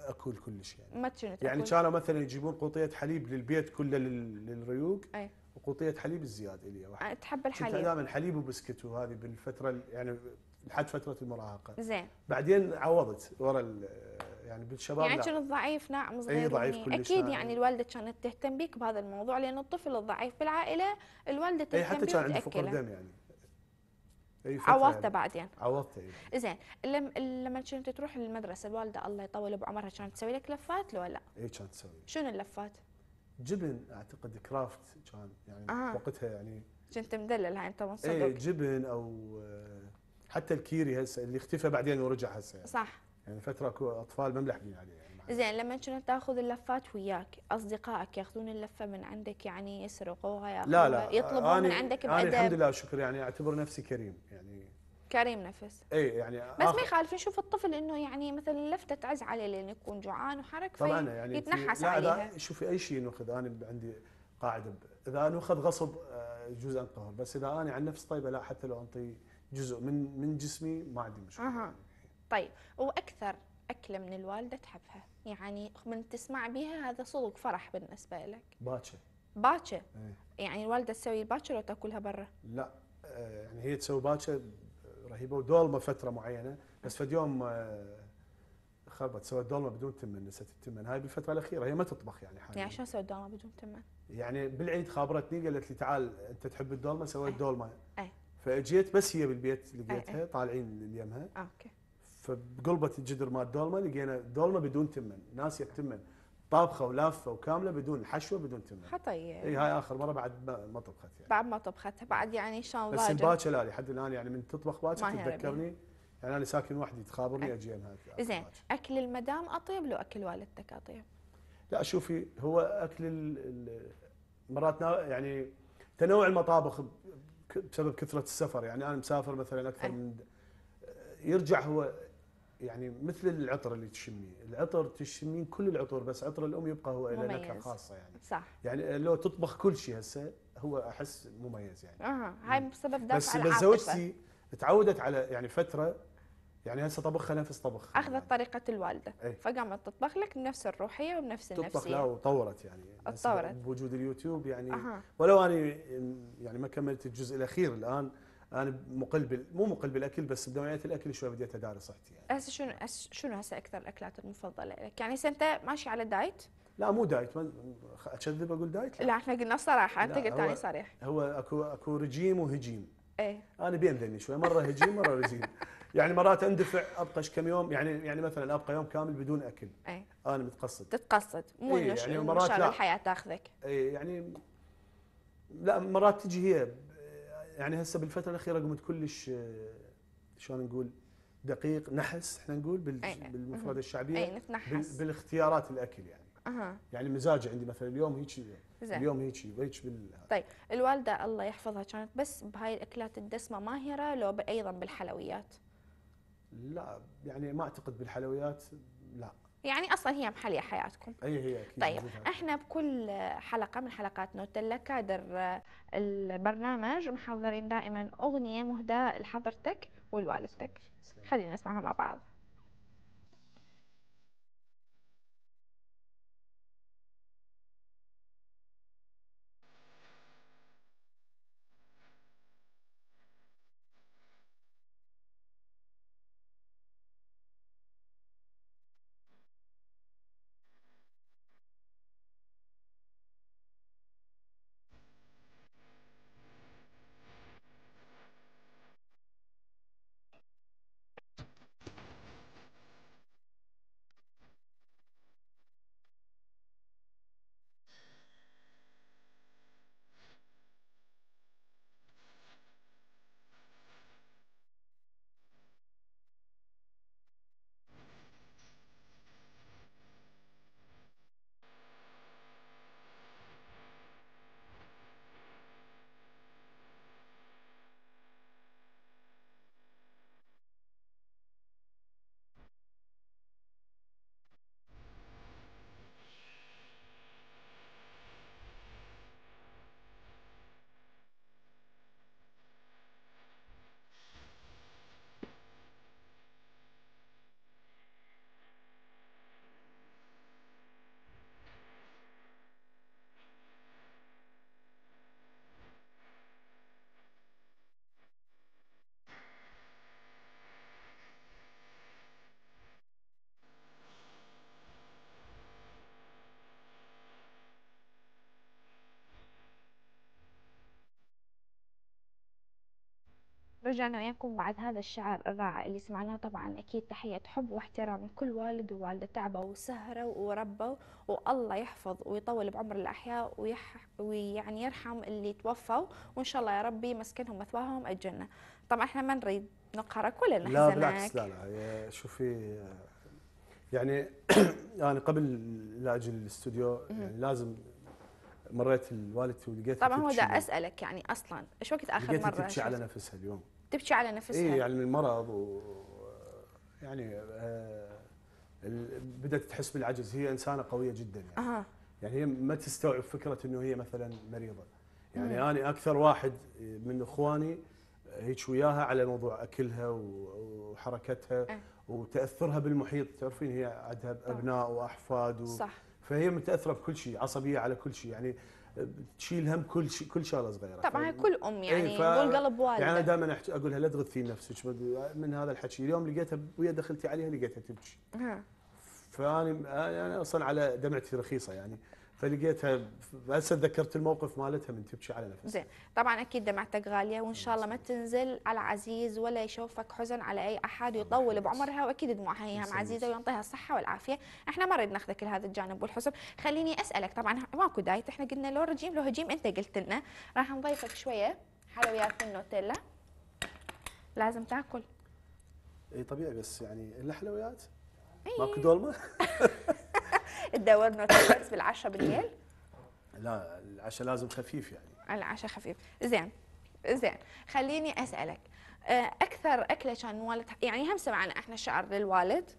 اكل كلش يعني ما كنت يعني كانوا مثلا يجيبون قوطيه حليب للبيت كله للريوق أي. قوطيه حليب الزياد لي واحده أه، تحب الحليب دائما حليب وبسكت وهذه بالفتره يعني لحد فتره المراهقه زين بعدين عوضت ورا يعني بالشباب يعني كنت ضعيف نعم صغير اي ضعيف يعني كلش اكيد نعم. يعني الوالده كانت تهتم بك بهذا الموضوع لان الطفل الضعيف بالعائله الوالده تهتم اي حتى كان عندي فقر دم يعني عوضته يعني. بعدين عوضته يعني. زين لما لما كنت تروح للمدرسه الوالده الله يطول بعمرها كانت تسوي لك لفات لو لا؟ اي كانت تسوي شنو اللفات؟ جبن اعتقد كرافت كان يعني آه. وقتها يعني كنت مدلل هاي انت مصدق ايه جبن او آه، حتى الكيري هسه اللي اختفى بعدين ورجع هسه يعني. صح يعني فتره اطفال ما ملحقين عليه يعني زين لما كنت تاخذ اللفات وياك اصدقائك ياخذون اللفه من عندك يعني يسرقوها ياخذوها لا لا يطلبون آه، من عندك آه، بأدب انا الحمد لله شكر يعني اعتبر نفسي كريم يعني كريم نفس اي يعني بس ما يخالف نشوف الطفل انه يعني مثلا لفته عز عليه لانه يكون جوعان وحرك طبعا يعني يتنحس لا عليها لا شوفي اي شيء ناخذ انا عندي قاعده اذا ناخذ غصب آه، جزء انقهر بس اذا انا عن نفس طيبه لا حتى لو انطي جزء من من جسمي ما عندي مشكله أه. طيب واكثر اكله من الوالده تحبها يعني من تسمع بها هذا صدق فرح بالنسبه لك باكر باكر إيه؟ يعني الوالده تسوي الباكر وتاكلها برا لا آه، يعني هي تسوي باكر رهيبه ودولمه فتره معينه بس فد يوم آه، خربت سوى دولمه بدون تمن نسيت التمن هاي بالفتره الاخيره هي ما تطبخ يعني حاليا يعني شلون سوى دولمه بدون تمن؟ يعني بالعيد خابرتني قالت لي تعال انت تحب الدولمه سويت دولمه اي فاجيت بس هي بالبيت لقيتها طالعين يمها آه، اوكي فقلبت الجدر مال الدولمه لقينا دولمه بدون تمن ناسيه التمن طابخه ولافه وكامله بدون حشوه بدون تمر خطيه اي هاي اخر مره بعد ما طبخت يعني بعد ما طبختها بعد يعني ان شاء الله بس باكر لا لحد الان يعني من تطبخ باكر تتذكرني يعني انا ساكن وحدي تخابرني اجي انا زين اكل المدام اطيب لو اكل والدتك اطيب؟ لا شوفي هو اكل مرات يعني تنوع المطابخ بسبب كثره السفر يعني انا مسافر مثلا اكثر من يرجع هو يعني مثل العطر اللي تشميه، العطر تشمين كل العطور بس عطر الام يبقى هو له نكهه خاصه يعني صح يعني لو تطبخ كل شيء هسه هو احس مميز يعني اها هاي بسبب دافع بس بس زوجتي تعودت على يعني فتره يعني هسه طبخها نفس طبخ اخذت يعني. طريقه الوالده أي. فقامت تطبخ لك بنفس الروحيه وبنفس النفسيه تطبخ لا وطورت يعني تطورت بوجود اليوتيوب يعني أه. ولو انا يعني ما كملت الجزء الاخير الان انا مقل بال... مو مقل بالاكل بس بنوعيه الاكل شوي بديت اداري صحتي يعني هسه شنو شنو هسه اكثر الاكلات المفضله لك؟ يعني هسه انت ماشي على دايت؟ لا مو دايت ما اكذب اقول دايت لا, لا احنا قلنا الصراحه انت قلت انا يعني صريح هو اكو اكو رجيم وهجيم ايه انا بين ذني شوي مره هجيم مره رجيم يعني مرات اندفع ابقى كم يوم يعني يعني مثلا ابقى يوم كامل بدون اكل ايه انا متقصد تتقصد مو ايه يعني مرات لا الحياه تاخذك اي يعني لا مرات تجي هي يعني هسه بالفتره الاخيره قمت كلش شلون نقول دقيق نحس احنا نقول بالمفردة الشعبية أي بالاختيارات الأكل يعني أه. يعني مزاجي عندي مثلا اليوم هيك اليوم هيك هيك بال طيب الوالدة الله يحفظها كانت بس بهاي الأكلات الدسمة ماهرة لو أيضا بالحلويات؟ لا يعني ما أعتقد بالحلويات لا يعني اصلا هي محليه حياتكم اي هي اكيد طيب مزيدها. احنا بكل حلقه من حلقات نوتيلا كادر آه، البرنامج محضرين دائما اغنيه مهداه لحضرتك ولوالدتك خلينا نسمعها مع بعض رجعنا وياكم بعد هذا الشعر الرائع اللي سمعناه طبعا أكيد تحية حب واحترام من كل والد ووالدة تعبوا وسهروا وربوا والله يحفظ ويطول بعمر الأحياء ويح ويعني يرحم اللي توفوا وإن شاء الله يا ربي مسكنهم مثواهم الجنة طبعا إحنا ما نريد نقهرك ولا نحزنك لا بالعكس لا لا شوفي يعني <clears throat> أنا قبل لا أجي الاستوديو يعني لازم مريت لوالدتي ولقيتها طبعا هو ده اسالك يعني اصلا ايش وقت اخر مره؟ لقيتها تبكي على نفسها اليوم تبكي على نفسها اي يعني من المرض و يعني آه بدات تحس بالعجز هي انسانه قويه جدا يعني أه. يعني هي ما تستوعب فكره انه هي مثلا مريضه يعني مم. انا اكثر واحد من اخواني هيك وياها على موضوع اكلها وحركتها أه. وتاثرها بالمحيط تعرفين هي عندها ابناء واحفاد و... صح فهي متاثره بكل شيء عصبيه على كل شيء يعني تشيل هم كل شيء كل شغله صغيره طبعا ف... كل ام إيه، يعني ف... قلب والده يعني انا دائما أحت... اقول لها لا تغثين نفسك من هذا الحكي اليوم لقيتها ويا دخلتي عليها لقيتها تبكي فاني يعني انا اصلا على دمعتي رخيصه يعني فلقيتها هسه تذكرت الموقف مالتها من تبكي على نفسها زين طبعا اكيد دمعتك غاليه وان شاء الله ما تنزل على عزيز ولا يشوفك حزن على اي احد ويطول بعمرها واكيد دموعها هي هم عزيزه وينطيها الصحه والعافيه احنا ما نريد ناخذك لهذا الجانب والحزن خليني اسالك طبعا ماكو دايت احنا قلنا لو رجيم لو هجيم انت قلت لنا راح نضيفك شويه حلويات من نوتيلا لازم تاكل اي طبيعي بس يعني الا حلويات ماكو دولمه <laughs> الدوام نتجاوز بالعشاء بالليل <clears throat> لا العشاء لازم خفيف يعني العشاء خفيف زين زين خليني اسالك آه، اكثر اكله كان والد يعني هم سمعنا احنا شعر للوالد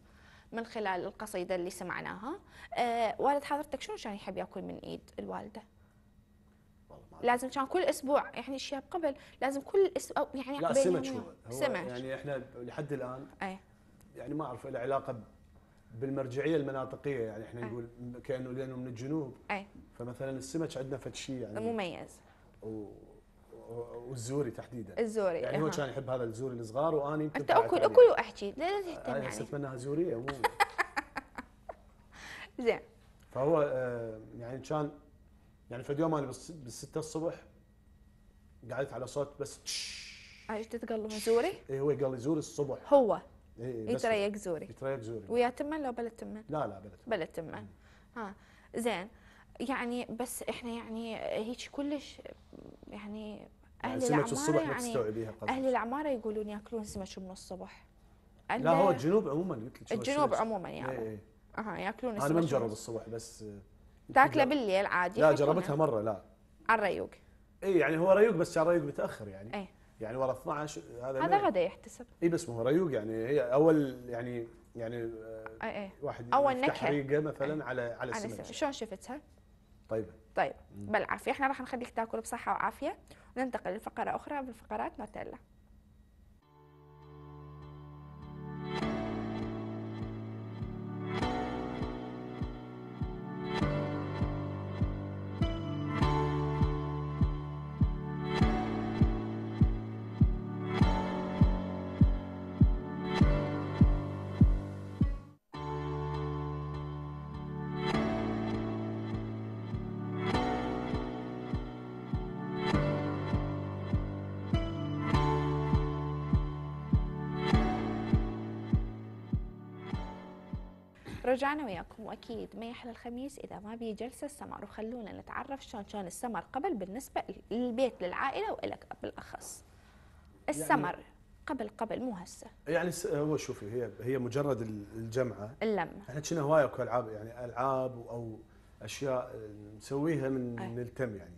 من خلال القصيده اللي سمعناها أه والد حضرتك شنو كان يحب ياكل من ايد الوالده لازم كان كل اسبوع يعني الشياب قبل لازم كل اسبوع يعني لا سمك هو سمك يعني احنا لحد الان أي. يعني ما اعرف له علاقه بالمرجعيه المناطقيه يعني احنا نقول كانه لانه من الجنوب اي فمثلا السمك عندنا فد شيء يعني مميز و... والزوري تحديدا الزوري يعني أه. هو كان يحب هذا الزوري الصغار واني انت اكل اكل واحكي يعني. لا لا تهتم يعني اتمناها زوريه مو <laughs> زين فهو آه، يعني كان يعني في يوم انا بالستة الصبح قعدت على صوت بس تش ايش تتقلب زوري؟ اي هو قال لي زوري الصبح هو إيه يتريق إيه، إيه، زوري يتريق زوري ويا تمن لو بلا تمن لا لا بلا تمن بلا تمن ها آه. زين يعني بس احنا يعني هيك كلش يعني اهل يعني العماره يعني اهل العماره يعني يقولون ياكلون سمك من الصبح لا هو الجنوب عموما قلت الجنوب عموما يعني إيه، اها ياكلون السمك انا ما مجرب الصبح بس آه، تاكله بالليل عادي لا جربتها مره لا على الريوق اي يعني هو ريوق بس كان ريوق متاخر يعني ايه يعني ورا 12 هذا هذا غدا يحتسب اي بس ما هو ريوق يعني هي اول يعني يعني آه، اي إيه. واحد اول نكهه حريقه مثلا أي. على على السمك شلون شفتها؟ طيبه طيب, طيب. بالعافيه احنا راح نخليك تاكل بصحه وعافيه وننتقل لفقره اخرى من فقرات نوتيلا رجعنا وياكم واكيد ما يحلى الخميس اذا ما بي جلسه السمر وخلونا نتعرف شلون كان السمر قبل بالنسبه للبيت للعائله والك بالاخص يعني السمر يعني قبل قبل مو هسه يعني هو شوفي هي هي مجرد الجمعه اللمه احنا كنا هوايه العاب يعني العاب او اشياء نسويها من نلتم يعني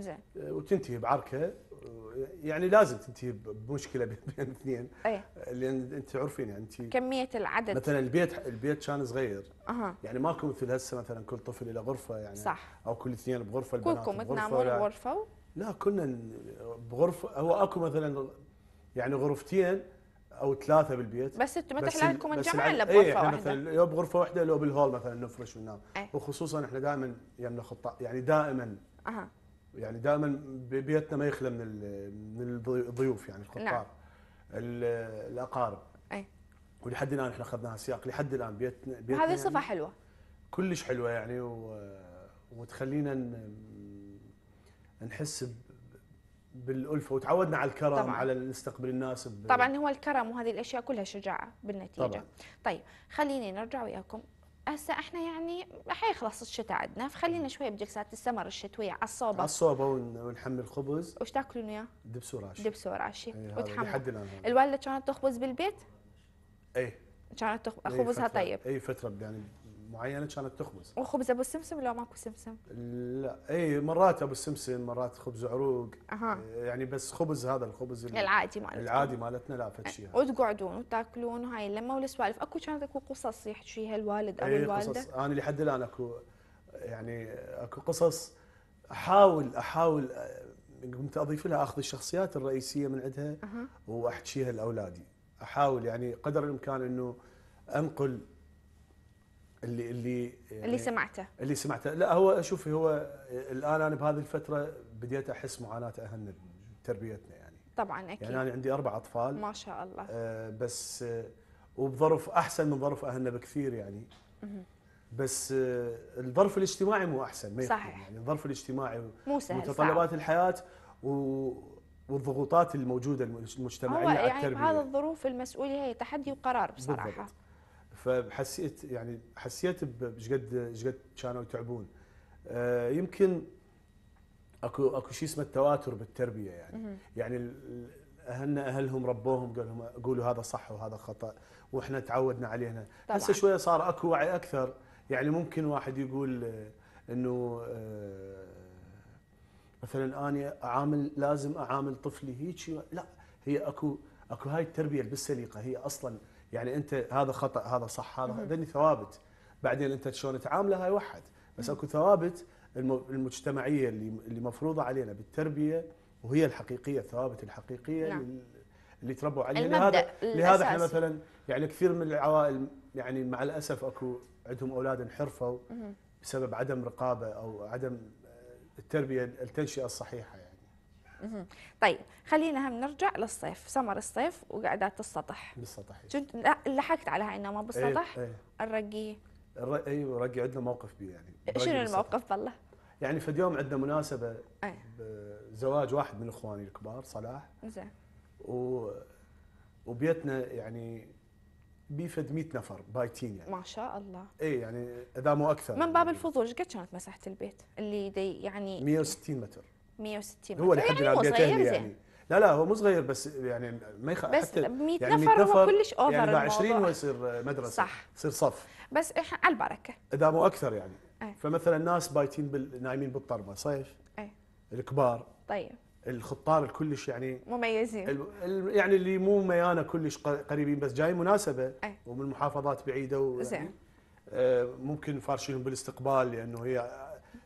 زين آه، وتنتهي بعركه آه، يعني لازم تنتهي بمشكله بين اثنين اي لان انت عارفين يعني انت كميه العدد مثلا البيت البيت كان صغير اها يعني ماكو مثل هسه مثلا كل طفل الى غرفه يعني صح او كل اثنين بغرفه البنات كلكم تنامون بغرفه و... لا كنا بغرفه هو اكو مثلا يعني غرفتين او ثلاثه بالبيت بس انتم ما تحلالكم لكم الا بغرفه ايه واحده مثلا لو بغرفه واحده لو بالهول مثلا نفرش وننام ايه وخصوصا احنا دائما يمنا خطه يعني دائما اها يعني دائما بيتنا ما يخلى من من الضيوف يعني نعم. القطار نعم. الاقارب اي ولحد الان احنا اخذناها سياق لحد الان بيتنا, بيتنا هذه يعني صفه يعني حلوه كلش حلوه يعني و... وتخلينا ن... نحس ب... بالالفه وتعودنا على الكرم طبعًا. على نستقبل الناس طبعا هو الكرم وهذه الاشياء كلها شجاعه بالنتيجه طبعًا. طيب خليني نرجع وياكم هسه احنا يعني رح يخلص الشتاء عندنا فخلينا شوي بجلسات السمر الشتويه على الصوبه على الصوبه ونحمل خبز وش تاكلون اياه؟ دبس وراشي دبس وراشي إيه، وتحمى لحد الان الوالده كانت تخبز بالبيت؟ ايه كانت تخبز إيه، خبزها طيب اي فتره يعني معينه كانت تخبز وخبز ابو السمسم لو ماكو سمسم؟ لا اي مرات ابو السمسم مرات خبز عروق أه. يعني بس خبز هذا الخبز العادي مالتنا العادي مالتنا لا فد شيء وتقعدون وتاكلون هاي اللمه والسوالف اكو كانت اكو قصص يحكيها الوالد او الوالده قصص انا لحد الان اكو يعني اكو قصص احاول احاول آه، قمت اضيف لها اخذ الشخصيات الرئيسيه من عندها أه. واحكيها لاولادي احاول يعني قدر الامكان انه انقل اللي اللي يعني اللي سمعته اللي سمعته لا هو شوفي هو الان انا بهذه الفتره بديت احس معاناه اهلنا تربيتنا يعني طبعا اكيد يعني انا عندي اربع اطفال ما شاء الله آه بس آه وبظرف احسن من ظرف اهلنا بكثير يعني بس آه الظرف الاجتماعي مو احسن صحيح يعني الظرف الاجتماعي مو سهل متطلبات صعب. الحياه و والضغوطات الموجوده المجتمعيه يعني على التربيه يعني بهذه الظروف المسؤوليه هي تحدي وقرار بصراحه بالضبط. فحسيت يعني حسيت بش قد قد كانوا يتعبون آه، يمكن اكو اكو شيء اسمه التواتر بالتربيه يعني يعني اهلنا اهلهم ربوهم قال لهم قولوا هذا صح وهذا خطا واحنا تعودنا علينا هسه شويه صار اكو وعي اكثر يعني ممكن واحد يقول آه، انه آه، مثلا اني اعامل لازم اعامل طفلي هيك لا هي اكو اكو هاي التربيه بالسليقه هي اصلا يعني انت هذا خطا هذا صح هذا هذني ثوابت بعدين انت شلون تعامله هاي واحد بس اكو ثوابت المجتمعيه اللي اللي مفروضه علينا بالتربيه وهي الحقيقيه الثوابت الحقيقيه نعم. اللي تربوا عليها لهذا لهذا احنا مثلا يعني كثير من العوائل يعني مع الاسف اكو عندهم اولاد انحرفوا بسبب عدم رقابه او عدم آه، التربيه التنشئه الصحيحه طيب خلينا هم نرجع للصيف سمر الصيف وقعدات السطح بالسطح كنت لحقت عليها انما بالسطح أيه. أيه. الرقي الر... ايوه الرقي عندنا موقف بيه يعني شنو الموقف بالله؟ يعني في يوم عندنا مناسبه أيه. بزواج واحد من اخواني الكبار صلاح زين و... وبيتنا يعني بيفد 100 نفر بايتين يعني ما شاء الله اي يعني اذا مو اكثر من باب يعني. الفضول ايش قد كانت مساحه البيت اللي دي يعني 160 متر 160 هو اللي حد العربيه تهلي يعني, يعني. لا لا هو مو صغير بس يعني ما يخ... بس حتى 100 يعني نفر, نفر كلش اوفر يعني 20 هو يصير مدرسه صح يصير صف بس احنا على البركه اذا مو اكثر يعني أي. فمثلا ناس بايتين بال... نايمين بالطربه صيف أي. الكبار طيب الخطار الكلش يعني مميزين ال... يعني اللي مو ميانه كلش قريبين بس جاي مناسبه أي. ومن محافظات بعيده و... يعني، زين آه، ممكن فارشينهم بالاستقبال لانه هي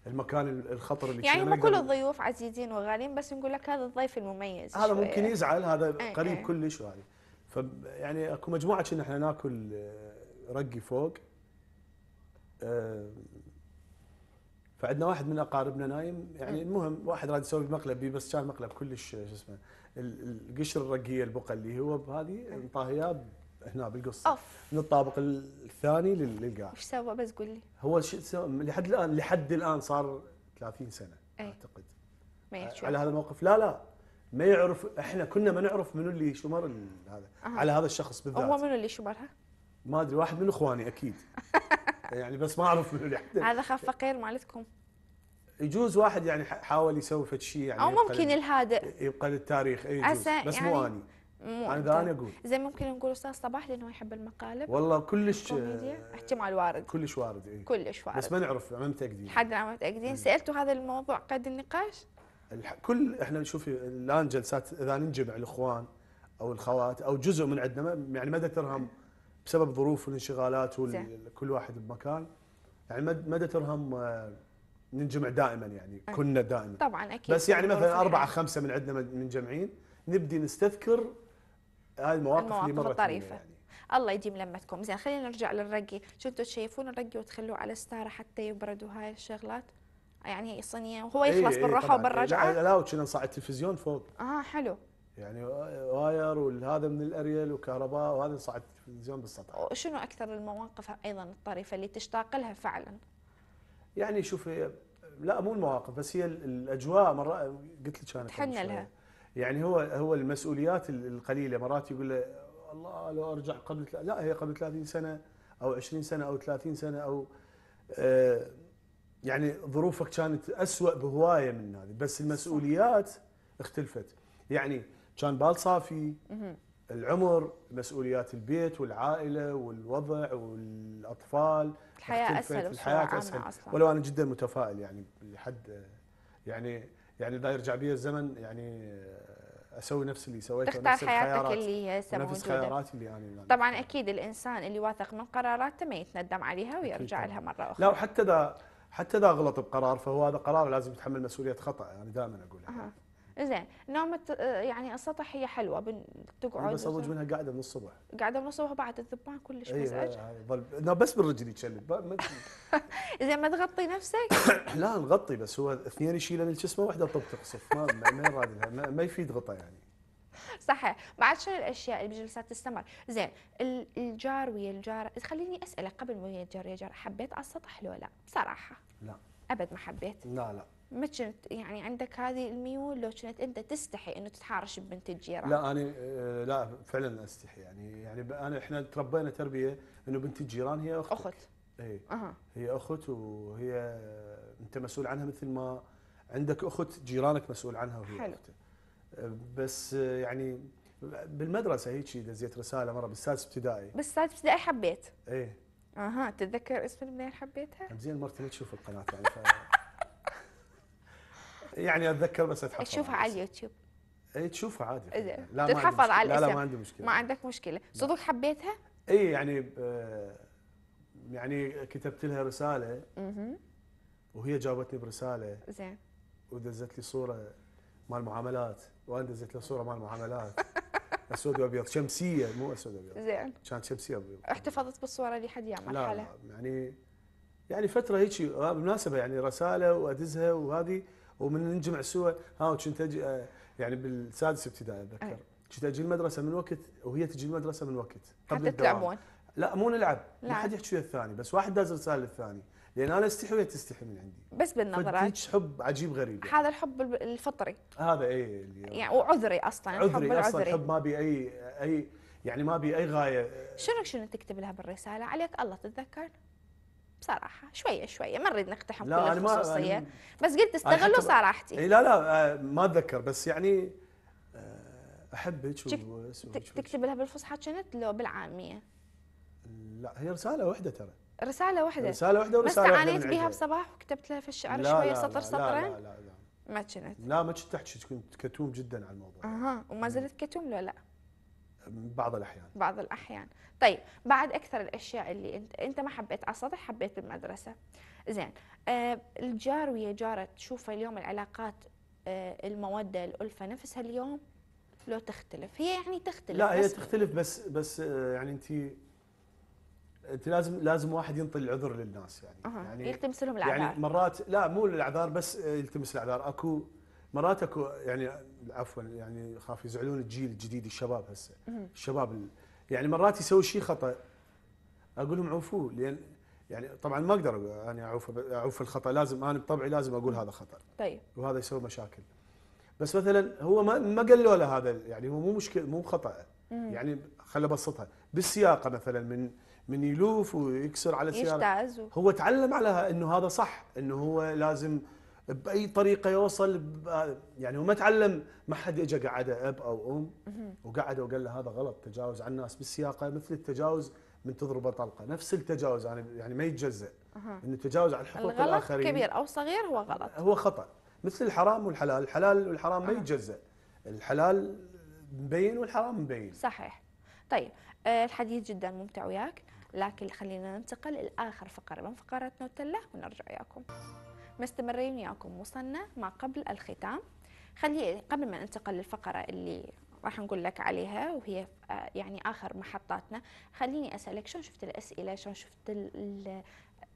المكان الخطر اللي يعني مو كل الضيوف عزيزين وغاليين بس نقول لك هذا الضيف المميز هذا شوية. ممكن يزعل هذا إيه، قريب إيه. كلش وهذه فيعني اكو مجموعه كنا احنا ناكل آه، رقي فوق آه، فعندنا واحد من اقاربنا نايم يعني إيه. المهم واحد راد يسوي مقلب بيه بس كان مقلب كلش آه، شو اسمه القشر الرقيه البقى اللي هو بهذه اياه هنا بالقصه أوف. من الطابق الثاني للقاع ايش سوى بس قول لي هو شو سوى لحد الان لحد الان صار 30 سنه أي. اعتقد ما يحجوب. على يعني. هذا الموقف لا لا ما يعرف احنا كنا ما نعرف منو اللي شمر هذا أه. على هذا الشخص بالذات هو منو اللي شمرها؟ ما ادري واحد من اخواني اكيد <laughs> يعني بس ما اعرف منو اللي هذا خاف فقير مالتكم يجوز واحد يعني حاول يسوي فد شيء يعني او ممكن الهادئ يبقى للتاريخ اي يجوز بس يعني مو اني مو انا اقول زي ممكن نقول استاذ صباح لانه يحب المقالب والله كلش احتمال وارد كلش وارد اي كلش وارد بس ما نعرف عمام تاكدين حد ما متاكدين سالته هذا الموضوع قد النقاش كل احنا شوفي الان جلسات اذا ننجمع الاخوان او الخوات او جزء من عندنا يعني مدى ترهم بسبب ظروف والانشغالات وكل واحد بمكان يعني مدى ترهم آه، ننجمع دائما يعني كنا دائما طبعا اكيد بس يعني مثلا اربعه خمسه من عندنا جمعين نبدي نستذكر هاي المواقف اللي مرت الطريفه يعني. الله يديم لمتكم زين خلينا نرجع للرقي شو انتم تشيفون الرقي وتخلوه على ستاره حتى يبرد وهاي الشغلات يعني صينيه وهو إيه، يخلص إيه، بالراحه وبالرجعه لا, لا وكنا نصعد التلفزيون فوق اه حلو يعني واير وهذا من الاريل وكهرباء وهذا نصعد التلفزيون بالسطح وشنو اكثر المواقف ايضا الطريفه اللي تشتاق لها فعلا يعني شوفي لا مو المواقف بس هي الاجواء مره قلت لك انا تحن لها يعني هو هو المسؤوليات القليله مرات يقول له الله لو ارجع قبل لا هي قبل 30 سنه او 20 سنه او 30 سنه او آه، يعني ظروفك كانت أسوأ بهوايه من هذه بس المسؤوليات اختلفت يعني كان بال صافي العمر مسؤوليات البيت والعائله والوضع والاطفال الحياه اسهل الحياه اسهل ولو انا جدا متفائل يعني لحد يعني يعني لا يرجع بي الزمن يعني اسوي نفس اللي سويته تختار حياتك اللي هسه نفس خياراتي اللي انا يعني طبعا يعني. اكيد الانسان اللي واثق من قراراته ما يتندم عليها ويرجع لها مره اخرى لا وحتى اذا حتى اذا غلط بقرار فهو هذا قرار لازم يتحمل مسؤوليه خطا يعني دائما اقولها أه. زين نومة آه، يعني السطح هي حلوه بتقعد بس اضج منها قاعده من الصبح قاعده من الصبح بعد الذبان كلش إيه، مزعج ايوه بس بالرجل يتشلب <laughs> زين ما تغطي نفسك؟ <coughs> لا نغطي بس هو اثنين يشيلن الجسمه واحده طب تقصف ما ما ما, يفيد غطاء يعني صحيح بعد شنو الاشياء اللي بجلسات تستمر زين الجار ويا الجار خليني اسالك قبل ويا الجار يا جار حبيت على السطح لو لا بصراحه لا ابد ما حبيت لا لا ما كنت يعني عندك هذه الميول لو كنت انت تستحي انه تتحارش ببنت الجيران لا انا آه، لا فعلا استحي يعني يعني انا احنا تربينا تربيه انه بنت الجيران هي اخت اخت اي أه. هي اخت وهي انت مسؤول عنها مثل ما عندك اخت جيرانك مسؤول عنها وهي حلو. أخت. آه، بس آه، يعني بالمدرسه هيك دزيت رساله مره بالسادس ابتدائي بالسادس ابتدائي حبيت اي اها تتذكر اسم البنيه اللي حبيتها؟ زين مرتي ما تشوف القناه يعني ف... يعني اتذكر بس اتحفظ تشوفها على اليوتيوب اي تشوفها عادي لا تتحفظ على الاسم لا لا ما عندي مشكله ما عندك مشكله صدق حبيتها؟ اي يعني آه، يعني كتبت لها رساله وهي جاوبتني برساله زين ودزت لي صوره مال معاملات وانا دزت لها صوره مال معاملات <laughs> اسود وابيض شمسيه مو اسود وابيض زين كانت شمسيه ابيض احتفظت بالصوره دي حد مرحله لا, لا يعني يعني فتره هيك بالمناسبه آه، يعني رساله وادزها وهذه ومن نجمع سوا ها كنت اجي آه، يعني بالسادس ابتدائي اتذكر كنت اجي المدرسه من وقت وهي تجي المدرسه من وقت قبل تلعبون؟ لا مو نلعب لا حد يحكي ويا الثاني بس واحد داز رساله للثاني لان انا استحي وهي تستحي من عندي بس بالنظرات هيك حب عجيب غريب يعني. هذا الحب الفطري هذا اي يعني وعذري اصلا يعني عذري الحب اصلا الحب ما بي اي اي يعني ما بي اي غايه شنو شنو تكتب لها بالرساله عليك الله تتذكر بصراحة شوية شوية ما نريد نقتحم لا كل الخصوصية يعني بس قلت استغلوا صراحتي إيه لا لا آه، ما أتذكر بس يعني آه، أحبك تكتب لها بالفصحى كنت لو بالعامية لا هي رسالة واحدة ترى رسالة واحدة رسالة واحدة ورسالة واحدة بس عانيت بها بصباح وكتبت لها في الشعر شوية سطر سطرين لا لا لا, لا, لا ما كنت لا ما كنت تحكي كنت كتوم جدا على الموضوع اها وما زلت كتوم لو لا بعض الاحيان بعض الاحيان طيب بعد اكثر الاشياء اللي انت انت ما حبيت على السطح حبيت بالمدرسه زين آه الجار ويا جاره تشوف اليوم العلاقات آه الموده الالفه نفسها اليوم لو تختلف هي يعني تختلف لا هي تختلف بس بس آه، يعني انت انت لازم لازم واحد ينطي العذر للناس يعني أه. يعني يلتمس لهم يعني الاعذار يعني مرات لا مو الاعذار بس آه، يلتمس الاعذار اكو مرات اكو يعني عفوا يعني خاف يزعلون الجيل الجديد الشباب هسه الشباب يعني مرات يسوي شيء خطا اقول لهم عوفوه لان يعني طبعا ما اقدر انا يعني اعوف اعوف الخطا لازم انا بطبعي لازم اقول هذا خطا طيب وهذا يسوي مشاكل بس مثلا هو ما ما قالوا له هذا يعني هو مو مشكله مو خطا يعني خل ابسطها بالسياقه مثلا من من يلوف ويكسر على السياره هو تعلم على انه هذا صح انه هو لازم باي طريقه يوصل يعني هو ما تعلم ما حد اجى قعده اب او ام وقعد وقال له هذا غلط تجاوز على الناس بالسياقه مثل التجاوز من تضربه طلقه نفس التجاوز يعني يعني ما يتجزا انه التجاوز على الحقوق الغلط الاخرين كبير او صغير هو غلط هو خطا مثل الحرام والحلال الحلال والحرام ما يتجزا الحلال مبين والحرام مبين صحيح طيب آه، الحديث جدا ممتع وياك لكن خلينا ننتقل لاخر فقره من فقراتنا وتله ونرجع وياكم مستمرين وياكم وصلنا ما قبل الختام خلي قبل ما ننتقل للفقرة اللي راح نقول لك عليها وهي آه، يعني آخر محطاتنا خليني أسألك شلون شفت الأسئلة شلون شفت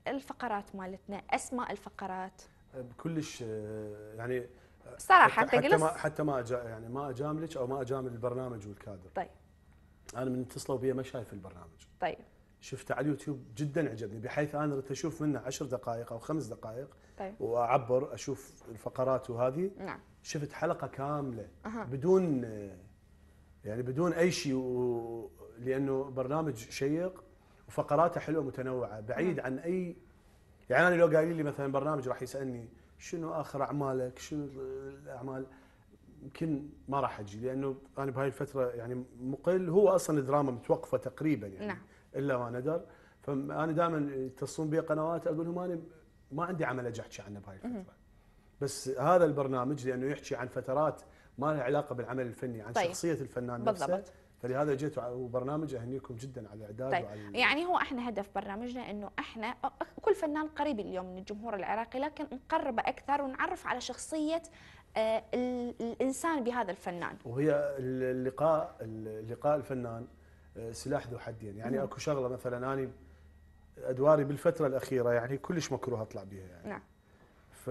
الفقرات مالتنا أسماء الفقرات بكلش آه، يعني آه، صراحة حتى, حتى ما حتى ما أجا يعني ما أجاملك أو ما أجامل البرنامج والكادر طيب أنا من اتصلوا بي ما شايف البرنامج طيب شفته على اليوتيوب جدا عجبني بحيث انا ردت اشوف منه عشر دقائق او خمس دقائق طيب. واعبر اشوف الفقرات وهذه نعم. شفت حلقه كامله أه. بدون يعني بدون اي شيء و... لانه برنامج شيق وفقراته حلوه متنوعه بعيد نعم. عن اي يعني انا لو قايل لي مثلا برنامج راح يسالني شنو اخر اعمالك شنو الاعمال يمكن ما راح اجي لانه انا بهاي الفتره يعني مقل هو اصلا الدراما متوقفه تقريبا يعني نعم. الا وانا دار فانا دائما يتصلون بي قنوات اقول لهم انا ما عندي عمل اجي احكي عنه بهاي الفتره بس هذا البرنامج لانه يحكي عن فترات ما لها علاقه بالعمل الفني عن طيب. شخصيه الفنان نفسه بالضبط. فلهذا جيت وبرنامج اهنيكم جدا على الاعداد طيب. وعلى يعني هو احنا هدف برنامجنا انه احنا كل فنان قريب اليوم من الجمهور العراقي لكن نقربه اكثر ونعرف على شخصيه آه، الانسان بهذا الفنان وهي اللقاء اللقاء الفنان سلاح ذو حدين يعني نعم. اكو شغله مثلا انا ادواري بالفتره الاخيره يعني كلش مكروه اطلع بها يعني نعم ف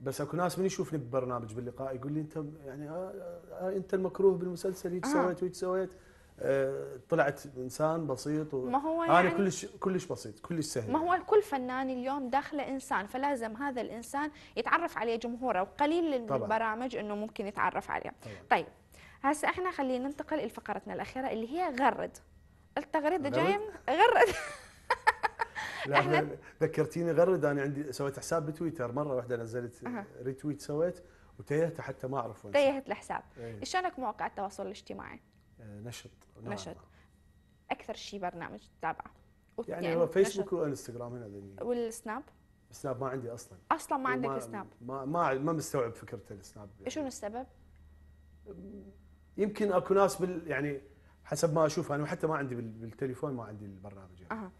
بس اكو ناس من يشوفني ببرنامج باللقاء يقول لي انت يعني آه آه, آه، انت المكروه بالمسلسل هيك آه. سويت هيك سويت آه طلعت انسان بسيط و... ما هو يعني انا كلش كلش بسيط كلش سهل ما هو كل فنان اليوم داخله انسان فلازم هذا الانسان يتعرف عليه جمهوره وقليل طبعًا. البرامج انه ممكن يتعرف عليه طبعًا. طيب هسه احنا خلينا ننتقل لفقرتنا الاخيره اللي هي غرد التغريده جايه غرد لا احنا ذكرتيني غرد انا عندي سويت حساب بتويتر مره واحده نزلت أه. ريتويت سويت وتيهت حتى ما اعرف وين تيهت الحساب أيه. شلونك مواقع التواصل الاجتماعي؟ آه نشط نعم. نشط اكثر شيء برنامج تتابعه يعني, هو فيسبوك وانستغرام هنا ذني. والسناب؟ السناب ما عندي اصلا اصلا ما إيه، عندك سناب ما ما ما مستوعب فكره السناب يعني. شنو السبب؟ يعني يمكن اكو ناس بال يعني حسب ما اشوف انا وحتى ما عندي بالتليفون ما عندي البرنامج يعني, أه.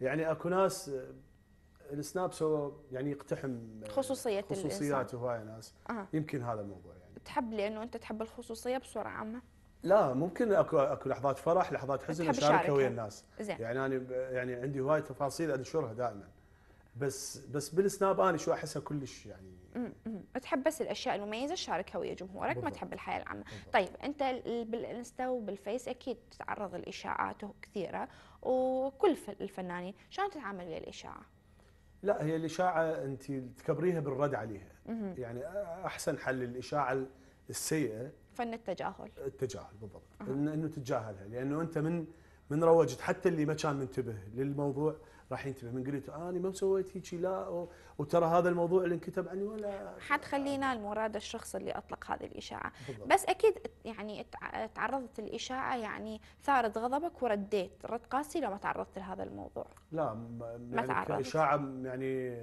يعني اكو ناس آه، السناب سو يعني يقتحم آه، خصوصيه خصوصيات هواي ناس أه. يمكن هذا الموضوع يعني تحب لانه انت تحب الخصوصيه بصوره عامه لا ممكن اكو اكو لحظات فرح لحظات حزن اشاركها ويا الناس زين. يعني انا يعني عندي هواي تفاصيل انشرها دائما بس بس بالسناب انا شو احسها كلش يعني تحب بس الاشياء المميزه تشاركها ويا جمهورك ما تحب الحياه العامه طيب انت بالانستا وبالفيس اكيد تتعرض لاشاعات كثيره وكل الفنانين شلون تتعامل ويا الاشاعه لا هي الاشاعه انت تكبريها بالرد عليها يعني احسن حل الاشاعه السيئه فن التجاهل التجاهل بالضبط أه. انه تتجاهلها لانه انت من من روجت حتى اللي ما كان منتبه للموضوع راح ينتبه من قلت انا ما سويت هيك لا وترى هذا الموضوع اللي انكتب عني ولا حتخلينا المراد الشخص اللي اطلق هذه الاشاعه بالضبط. بس اكيد يعني تعرضت الاشاعه يعني ثارت غضبك ورديت رد قاسي لو ما تعرضت لهذا الموضوع لا ما, ما يعني تعرضت اشاعه يعني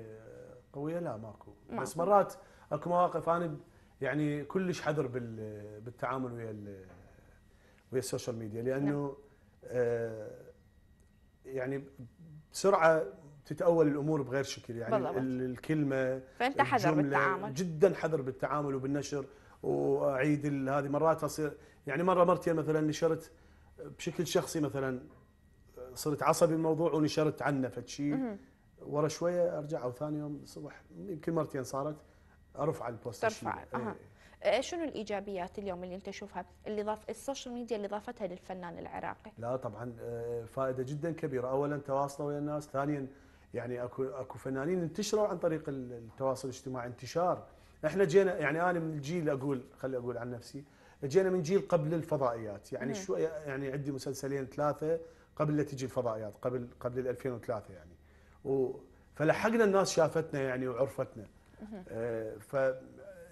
قويه لا ماكو ما. بس مرات اكو مواقف انا يعني كلش حذر بالتعامل ويا ويا السوشيال ميديا لانه نعم. آه يعني بسرعه تتأول الامور بغير شكل يعني بالضبط. الكلمه فانت حذر بالتعامل جدا حذر بالتعامل وبالنشر واعيد هذه مرات اصير يعني مره مرتين مثلا نشرت بشكل شخصي مثلا صرت عصبي الموضوع ونشرت عنه فشي ورا شويه ارجع او ثاني يوم الصبح يمكن مرتين صارت ارفع البوست ترفع أه. آه، شنو الايجابيات اليوم اللي انت تشوفها اللي ضاف السوشيال ميديا اللي ضافتها للفنان العراقي لا طبعا آه، فائده جدا كبيره اولا تواصلوا ويا الناس ثانيا يعني اكو اكو فنانين انتشروا عن طريق التواصل الاجتماعي انتشار احنا جينا يعني انا من الجيل اقول خلي اقول عن نفسي جينا من جيل قبل الفضائيات يعني شو يعني عندي مسلسلين ثلاثه قبل لا تجي الفضائيات قبل قبل 2003 يعني و فلحقنا الناس شافتنا يعني وعرفتنا آه ف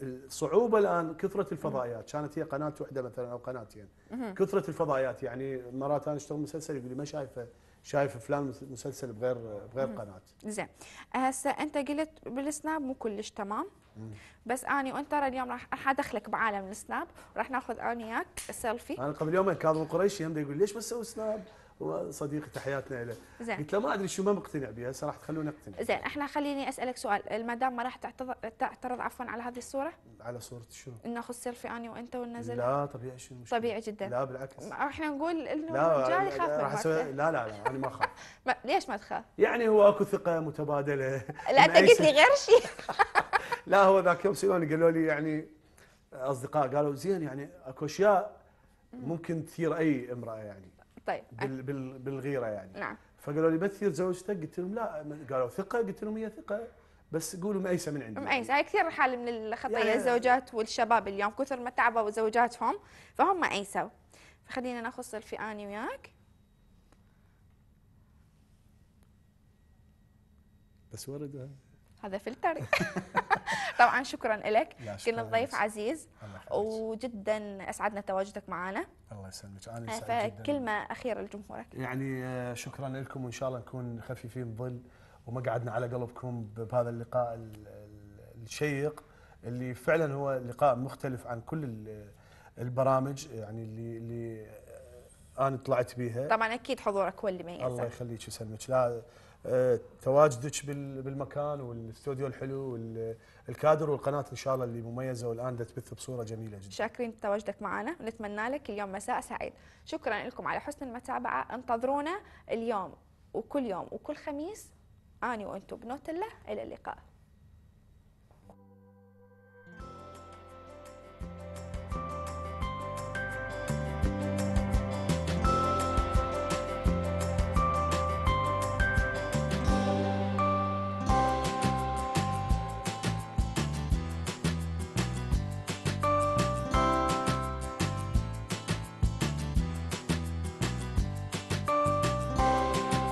الصعوبه الان كثره الفضائيات كانت هي قناه واحده مثلا او قناتين يعني. كثره الفضائيات يعني مرات انا اشتغل مسلسل يقول لي ما شايفه شايف فلان مسلسل بغير بغير قناه زين هسه انت قلت بالسناب مو كلش تمام مم. بس اني وانت ترى اليوم راح ادخلك بعالم السناب وراح ناخذ اني وياك سيلفي انا قبل يومين كاظم قريشي يمدي يقول ليش ما تسوي سناب؟ وصديقي تحياتنا له قلت له ما ادري شو ما مقتنع بها صراحه راح تخلوني اقتنع زين احنا خليني اسالك سؤال المدام ما راح تعترض عفوا على هذه الصوره على صوره انه ناخذ سيلفي اني وانت وننزل لا طبيعي شنو مش طبيعي جدا لا بالعكس احنا نقول انه الرجال يخاف من سوي... لا لا لا انا ما اخاف <laughs> ليش ما تخاف يعني هو اكو ثقه متبادله لا انت قلت لي غير شيء <laughs> لا هو ذاك يوم سالوني قالوا لي يعني اصدقاء قالوا زين يعني اكو اشياء ممكن تثير اي امراه يعني طيب أه. بال بال بالغيره يعني نعم فقالوا لي بتثير زوجتك قلت لهم لا قالوا ثقه قلت لهم هي ثقه بس قولوا مأيسة من عندي مأيسة هاي كثير حال من الخطية يعني, يعني الزوجات والشباب اليوم كثر ما تعبوا زوجاتهم فهم مأيسة فخلينا ناخذ سيلفي اني وياك بس وردها هذا فلتر <laughs> طبعا شكرا لك كنا ضيف عزيز وجدا اسعدنا تواجدك معنا الله يسلمك انا سعيد فكلمه اخيره لجمهورك يعني آه، شكرا لكم وان شاء الله نكون خفيفين ظل وما قعدنا على قلبكم بهذا اللقاء الشيق اللي فعلا هو لقاء مختلف عن كل البرامج يعني اللي اللي آه، انا طلعت بيها طبعا اكيد حضورك هو اللي ميزك الله يخليك يسلمك لا تواجدك بالمكان والاستوديو الحلو والكادر والقناه ان شاء الله اللي مميزه والان تبث بصوره جميله جدا. شاكرين تواجدك معنا ونتمنى لك اليوم مساء سعيد. شكرا لكم على حسن المتابعه، انتظرونا اليوم وكل يوم وكل خميس اني وانتم بنوتله الى اللقاء.